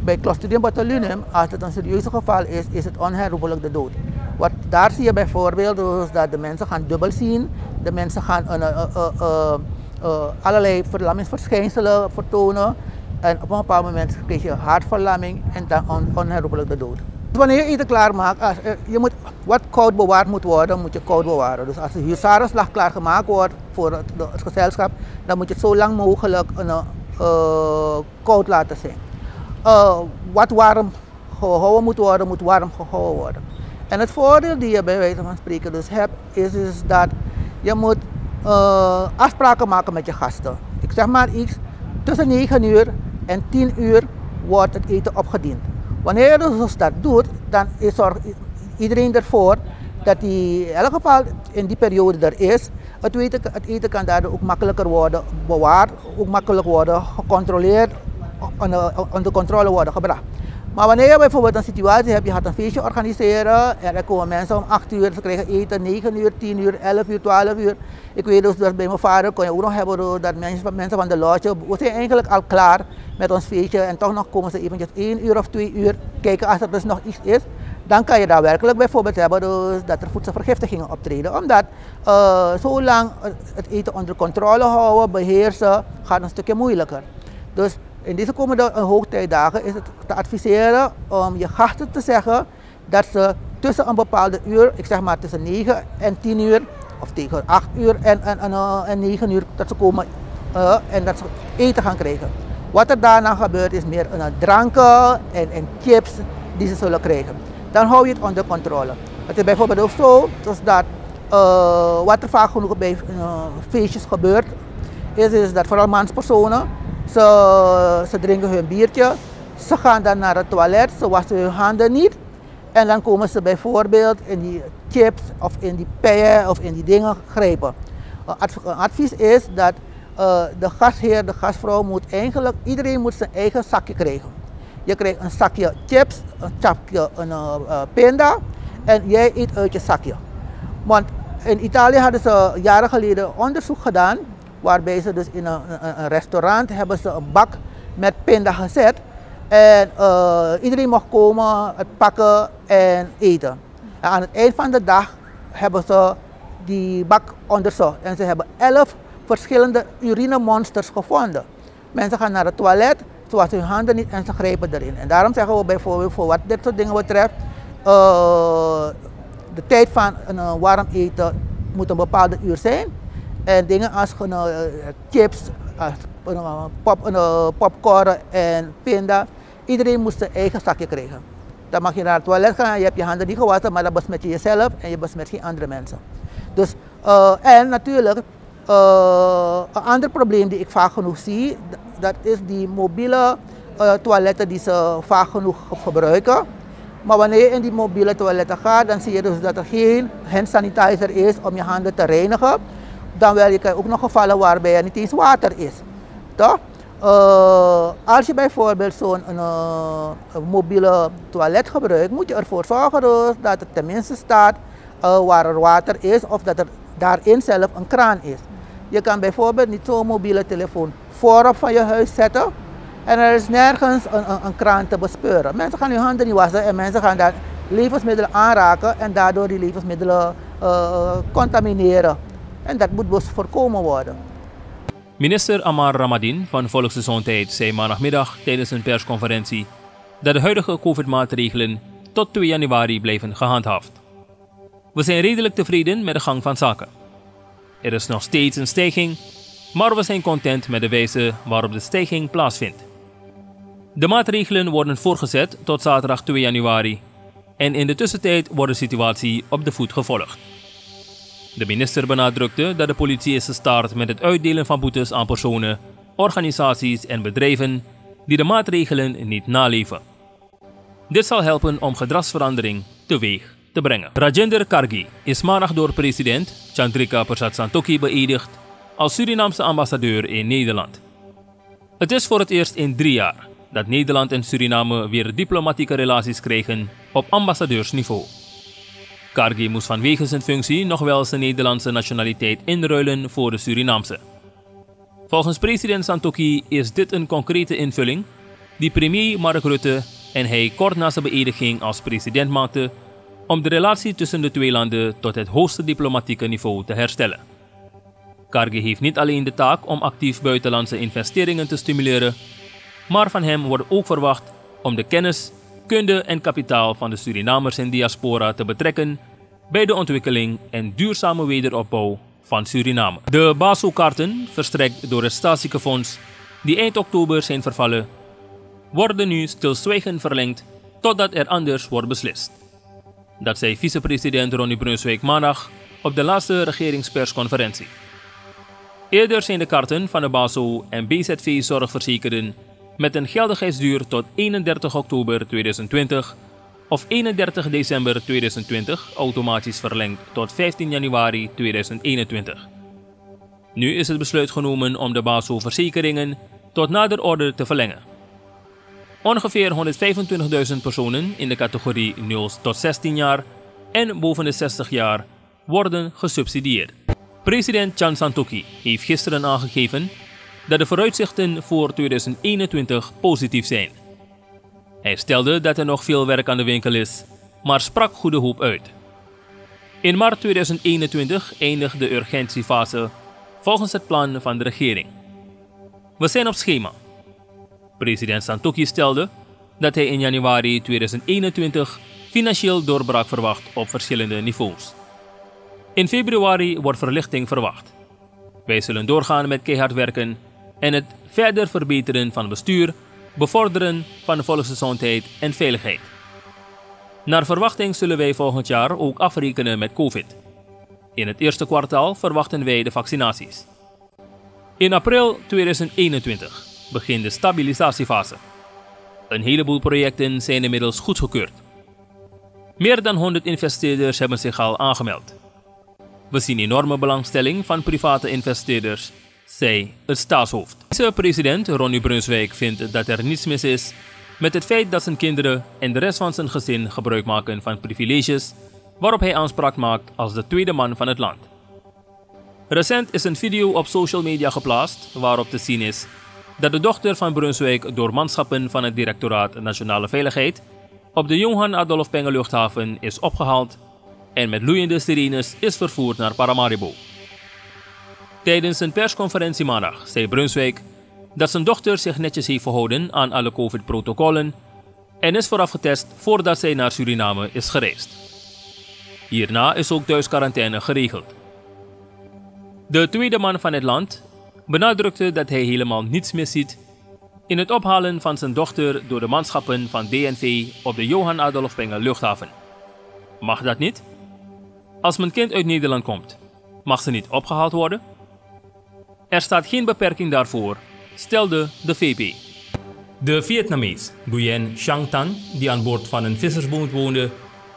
bij Clostridium botulinum, als het een serieuze geval is, is het onherroepelijk de dood. Wat, daar zie je bijvoorbeeld is dus dat de mensen gaan dubbel zien, de mensen gaan een, uh, allerlei verlammingsverschijnselen vertonen. En op een bepaald moment krijg je hartverlamming en dan onherroepelijk de dood. Wanneer je eten klaarmaakt, je moet wat koud bewaard moet worden, moet je koud bewaren. Dus als de huzarenslag klaargemaakt wordt voor het, het, gezelschap, dan moet je het zo lang mogelijk een, koud eh, laten zijn. Eh, wat warm gehouden moet worden, moet warm gehouden worden. En het voordeel die je bij wijze van spreken dus hebt, is, dat je moet eh, afspraken maken met je gasten. Ik zeg maar iets, tussen 9 uur en 10 uur wordt het eten opgediend. Wanneer je dus dat doet, dan is er iedereen ervoor dat die in elk geval in die periode er is. Het eten, het eten kan daardoor ook makkelijker worden bewaard, ook makkelijk worden gecontroleerd, onder, onder controle worden gebracht. Maar wanneer je bijvoorbeeld een situatie hebt, je gaat een feestje organiseren en er komen mensen om 8 uur, ze krijgen eten 9 uur, 10 uur, 11 uur, 12 uur. Ik weet dus dat bij mijn vader kon je ook nog hebben dat mensen, mensen van de lodge, we zijn eigenlijk al klaar met ons feestje en toch nog komen ze eventjes 1 uur of 2 uur kijken als er dus nog iets is dan kan je daar werkelijk bijvoorbeeld hebben dus dat er voedselvergiftigingen optreden. Omdat uh, eh, zolang eh, het eten onder controle houden, beheersen, gaat een stukje moeilijker. Dus in deze komende eh, hoogtijdagen is het te adviseren om je gasten te zeggen dat ze tussen een bepaalde uur, ik zeg maar tussen 9 en 10 uur, of tegen 8 uur en, en, en, en 9 uur, dat ze komen en dat ze eten gaan krijgen. Wat er daarna gebeurt is meer een dranken en, en chips die ze zullen krijgen dan hou je het onder controle. Het is bijvoorbeeld ook zo dus dat uh, wat er vaak genoeg bij eh, feestjes gebeurt, is, is dat vooral manspersonen, ze, ze drinken hun biertje, ze gaan dan naar het toilet, ze wassen hun handen niet. En dan komen ze bijvoorbeeld in die chips of in die pijen of in die dingen grijpen. Een advies is dat eh, de gastheer, de gastvrouw moet eigenlijk, iedereen moet zijn eigen zakje krijgen. Je krijgt een zakje chips, een zakje een, eh, eh, pinda en jij eet uit je zakje. Want in Italië hadden ze jaren geleden onderzoek gedaan, waarbij ze dus in een, een restaurant hebben ze een bak met pinda gezet. En eh, iedereen mocht komen, het pakken en eten. aan het eind van de dag hebben ze die bak onderzocht. En ze hebben elf verschillende urinemonsters gevonden. Mensen gaan naar het toilet, zoals hun handen niet en ze grijpen erin. En daarom zeggen we oh, bijvoorbeeld voor oh, wat dit soort dingen betreft, de uh, tijd van een warm eten moet een bepaalde uur zijn. En dingen als uh, chips, popcorn en pinda, iedereen moest zijn eigen zakje krijgen. Dan mag je naar het toilet gaan, je hebt je handen niet gewassen, maar dan besmet je jezelf en je besmet geen andere mensen. Dus, eh, en natuurlijk, eh, een ander probleem die ik vaak genoeg zie, dat is die mobiele eh, toiletten die ze vaak genoeg gebruiken. Maar wanneer je in die mobiele toiletten gaat, dan zie je dus dat er geen handsanitizer sanitizer is om je handen te reinigen. Dan wel, je ook nog gevallen waarbij er niet eens water is. Toch? Eh, als je bijvoorbeeld zo'n eh, mobiele toilet gebruikt, moet je ervoor zorgen dus dat het tenminste staat waar er water is of dat er daarin zelf een kraan is. Je kan bijvoorbeeld niet zo'n mobiele telefoon voorop van je huis zetten. En er is nergens een, een, een kraan te bespeuren. Mensen gaan hun handen niet wassen en mensen gaan dat levensmiddelen aanraken en daardoor die levensmiddelen eh, eh, contamineren. En dat moet dus voorkomen worden. Minister Amar Ramadin van Volksgezondheid zei maandagmiddag tijdens een persconferentie dat de huidige COVID-maatregelen tot 2 januari blijven gehandhaafd. We zijn redelijk tevreden met de gang van zaken. Er is nog steeds een stijging maar we zijn content met de wijze waarop de stijging plaatsvindt. De maatregelen worden voorgezet tot zaterdag 2 januari en in de tussentijd wordt de situatie op de voet gevolgd. De minister benadrukte dat de politie is gestart met het uitdelen van boetes aan personen, organisaties en bedrijven die de maatregelen niet naleven. Dit zal helpen om gedragsverandering teweeg te brengen. Rajender Kargi is maandag door president Chandrika Prasad Santokhi beëdigd als Surinaamse ambassadeur in Nederland. Het is voor het eerst in drie jaar dat Nederland en Suriname weer diplomatieke relaties kregen op ambassadeursniveau. Kargi moest vanwege zijn functie nog wel zijn Nederlandse nationaliteit inruilen voor de Surinaamse. Volgens president Santoki is dit een concrete invulling die premier Mark Rutte en hij kort na zijn beëdiging als president maakte om de relatie tussen de twee landen tot het hoogste diplomatieke niveau te herstellen. Kargi heeft niet alleen de taak om actief buitenlandse investeringen te stimuleren, maar van hem wordt ook verwacht om de kennis, kunde en kapitaal van de Surinamers in diaspora te betrekken bij de ontwikkeling en duurzame wederopbouw van Suriname. De BASO-kaarten, verstrekt door het Fonds, die eind oktober zijn vervallen, worden nu stilzwijgend verlengd totdat er anders wordt beslist. Dat zei vicepresident Ronnie Brunswijk maandag op de laatste regeringspersconferentie. Eerder zijn de karten van de Basel en BZV zorgverzekerden met een geldigheidsduur tot 31 oktober 2020 of 31 december 2020 automatisch verlengd tot 15 januari 2021. Nu is het besluit genomen om de Basel verzekeringen tot nader order te verlengen. Ongeveer 125.000 personen in de categorie 0 tot 16 jaar en boven de 60 jaar worden gesubsidieerd. President Chan Santoki heeft gisteren aangegeven dat de vooruitzichten voor 2021 positief zijn. Hij stelde dat er nog veel werk aan de winkel is, maar sprak goede hoop uit. In maart 2021 eindigt de urgentiefase volgens het plan van de regering. We zijn op schema. President Santoki stelde dat hij in januari 2021 financieel doorbraak verwacht op verschillende niveaus. In februari wordt verlichting verwacht. Wij zullen doorgaan met keihard werken en het verder verbeteren van bestuur, bevorderen van de volksgezondheid en veiligheid. Naar verwachting zullen wij volgend jaar ook afrekenen met COVID. In het eerste kwartaal verwachten wij de vaccinaties. In april 2021 begint de stabilisatiefase. Een heleboel projecten zijn inmiddels goedgekeurd. Meer dan 100 investeerders hebben zich al aangemeld. We zien enorme belangstelling van private investeerders, zei het staatshoofd. Deze president Ronnie Brunswijk vindt dat er niets mis is met het feit dat zijn kinderen en de rest van zijn gezin gebruik maken van privileges waarop hij aanspraak maakt als de tweede man van het land. Recent is een video op social media geplaatst waarop te zien is dat de dochter van Brunswijk door manschappen van het Directoraat Nationale Veiligheid op de Johan Adolf Pengel luchthaven is opgehaald en met loeiende sirenes is vervoerd naar Paramaribo. Tijdens een persconferentie maandag zei Brunswijk dat zijn dochter zich netjes heeft gehouden aan alle COVID-protocollen en is vooraf getest voordat zij naar Suriname is gereisd. Hierna is ook thuisquarantaine geregeld. De tweede man van het land benadrukte dat hij helemaal niets misziet in het ophalen van zijn dochter door de manschappen van DNV op de Johan Adolf Pengel luchthaven. Mag dat niet? Als mijn kind uit Nederland komt, mag ze niet opgehaald worden? Er staat geen beperking daarvoor, stelde de VP. De Vietnamees Nguyen Chang Tan, die aan boord van een vissersboot woonde,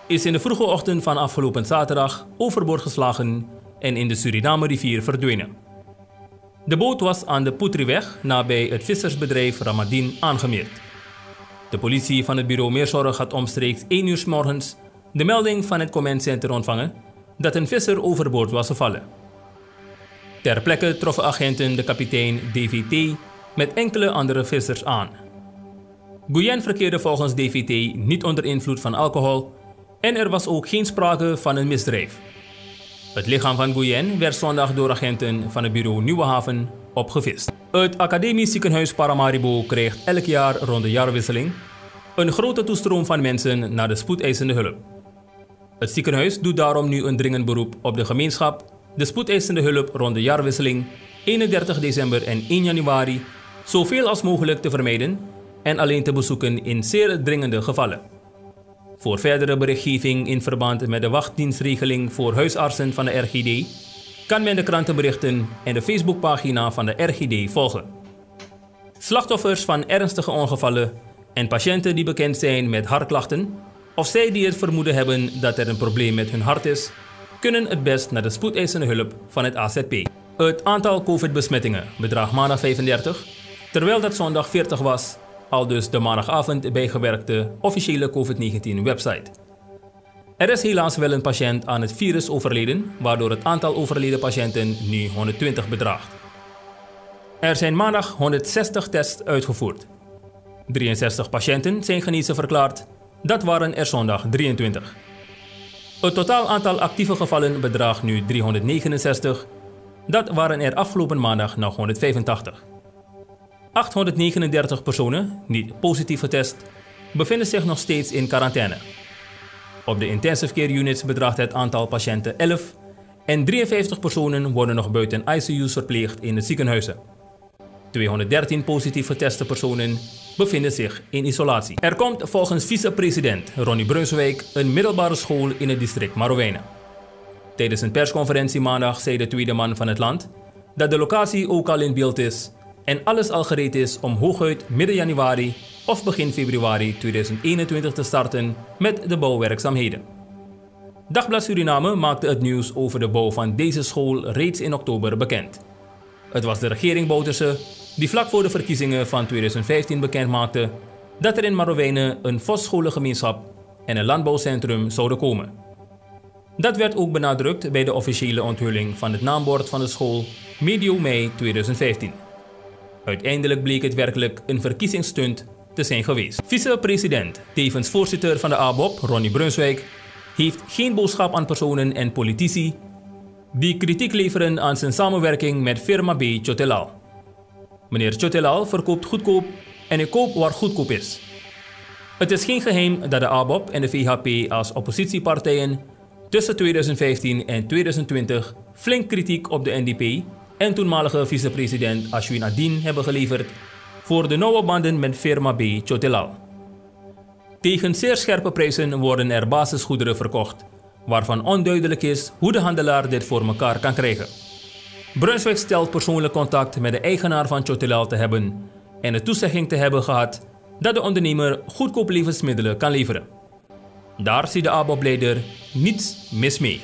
is in de vroege ochtend van afgelopen zaterdag overboord geslagen en in de Suriname rivier verdwenen. De boot was aan de Poetriweg nabij het vissersbedrijf Ramadin aangemeerd. De politie van het bureau Meerzorg had omstreeks 1 uur s morgens de melding van het commentcentrum ontvangen dat een visser overboord was gevallen. Ter plekke troffen agenten de kapitein DVT met enkele andere vissers aan. Guyen verkeerde volgens DVT niet onder invloed van alcohol en er was ook geen sprake van een misdrijf. Het lichaam van Guyen werd zondag door agenten van het bureau Nieuwe Haven opgevist. Het academisch ziekenhuis Paramaribo krijgt elk jaar rond de jaarwisseling een grote toestroom van mensen naar de spoedeisende hulp. Het ziekenhuis doet daarom nu een dringend beroep op de gemeenschap, de spoedeisende hulp rond de jaarwisseling 31 december en 1 januari zoveel als mogelijk te vermijden en alleen te bezoeken in zeer dringende gevallen. Voor verdere berichtgeving in verband met de wachtdienstregeling voor huisartsen van de RGD kan men de krantenberichten en de Facebookpagina van de RGD volgen. Slachtoffers van ernstige ongevallen en patiënten die bekend zijn met hartklachten of zij die het vermoeden hebben dat er een probleem met hun hart is, kunnen het best naar de spoedeisende hulp van het AZP. Het aantal COVID-besmettingen bedraagt maandag 35, terwijl dat zondag 40 was, al dus de maandagavond bijgewerkte officiële COVID-19 website. Er is helaas wel een patiënt aan het virus overleden, waardoor het aantal overleden patiënten nu 120 bedraagt. Er zijn maandag 160 tests uitgevoerd. 63 patiënten zijn genezen verklaard dat waren er zondag 23. Het totaal aantal actieve gevallen bedraagt nu 369. Dat waren er afgelopen maandag nog 185. 839 personen, niet positief getest, bevinden zich nog steeds in quarantaine. Op de intensive care units bedraagt het aantal patiënten 11 en 53 personen worden nog buiten ICU's verpleegd in de ziekenhuizen. 213 positief geteste personen bevinden zich in isolatie. Er komt volgens vicepresident Ronnie Brunswijk een middelbare school in het district Marowijnen. Tijdens een persconferentie maandag zei de tweede man van het land dat de locatie ook al in beeld is en alles al gereed is om hooguit midden januari of begin februari 2021 te starten met de bouwwerkzaamheden. Dagblad Suriname maakte het nieuws over de bouw van deze school reeds in oktober bekend. Het was de regering Bouterse die vlak voor de verkiezingen van 2015 bekend maakte dat er in Marowijnen een vossscholengemeenschap en een landbouwcentrum zouden komen. Dat werd ook benadrukt bij de officiële onthulling van het naambord van de school medio mei 2015. Uiteindelijk bleek het werkelijk een verkiezingsstunt te zijn geweest. Vice-president, tevens voorzitter van de ABOP, Ronnie Brunswijk, heeft geen boodschap aan personen en politici die kritiek leveren aan zijn samenwerking met firma B. Chotelal. Meneer Chotilal verkoopt goedkoop en ik koop waar goedkoop is. Het is geen geheim dat de ABOP en de VHP als oppositiepartijen tussen 2015 en 2020 flink kritiek op de NDP en toenmalige vicepresident Ashwin Adin hebben geleverd voor de nauwe banden met firma B Chotilal. Tegen zeer scherpe prijzen worden er basisgoederen verkocht, waarvan onduidelijk is hoe de handelaar dit voor elkaar kan krijgen. Brunswijk stelt persoonlijk contact met de eigenaar van Chotelal te hebben en de toezegging te hebben gehad dat de ondernemer goedkoop levensmiddelen kan leveren. Daar ziet de abo niets mis mee.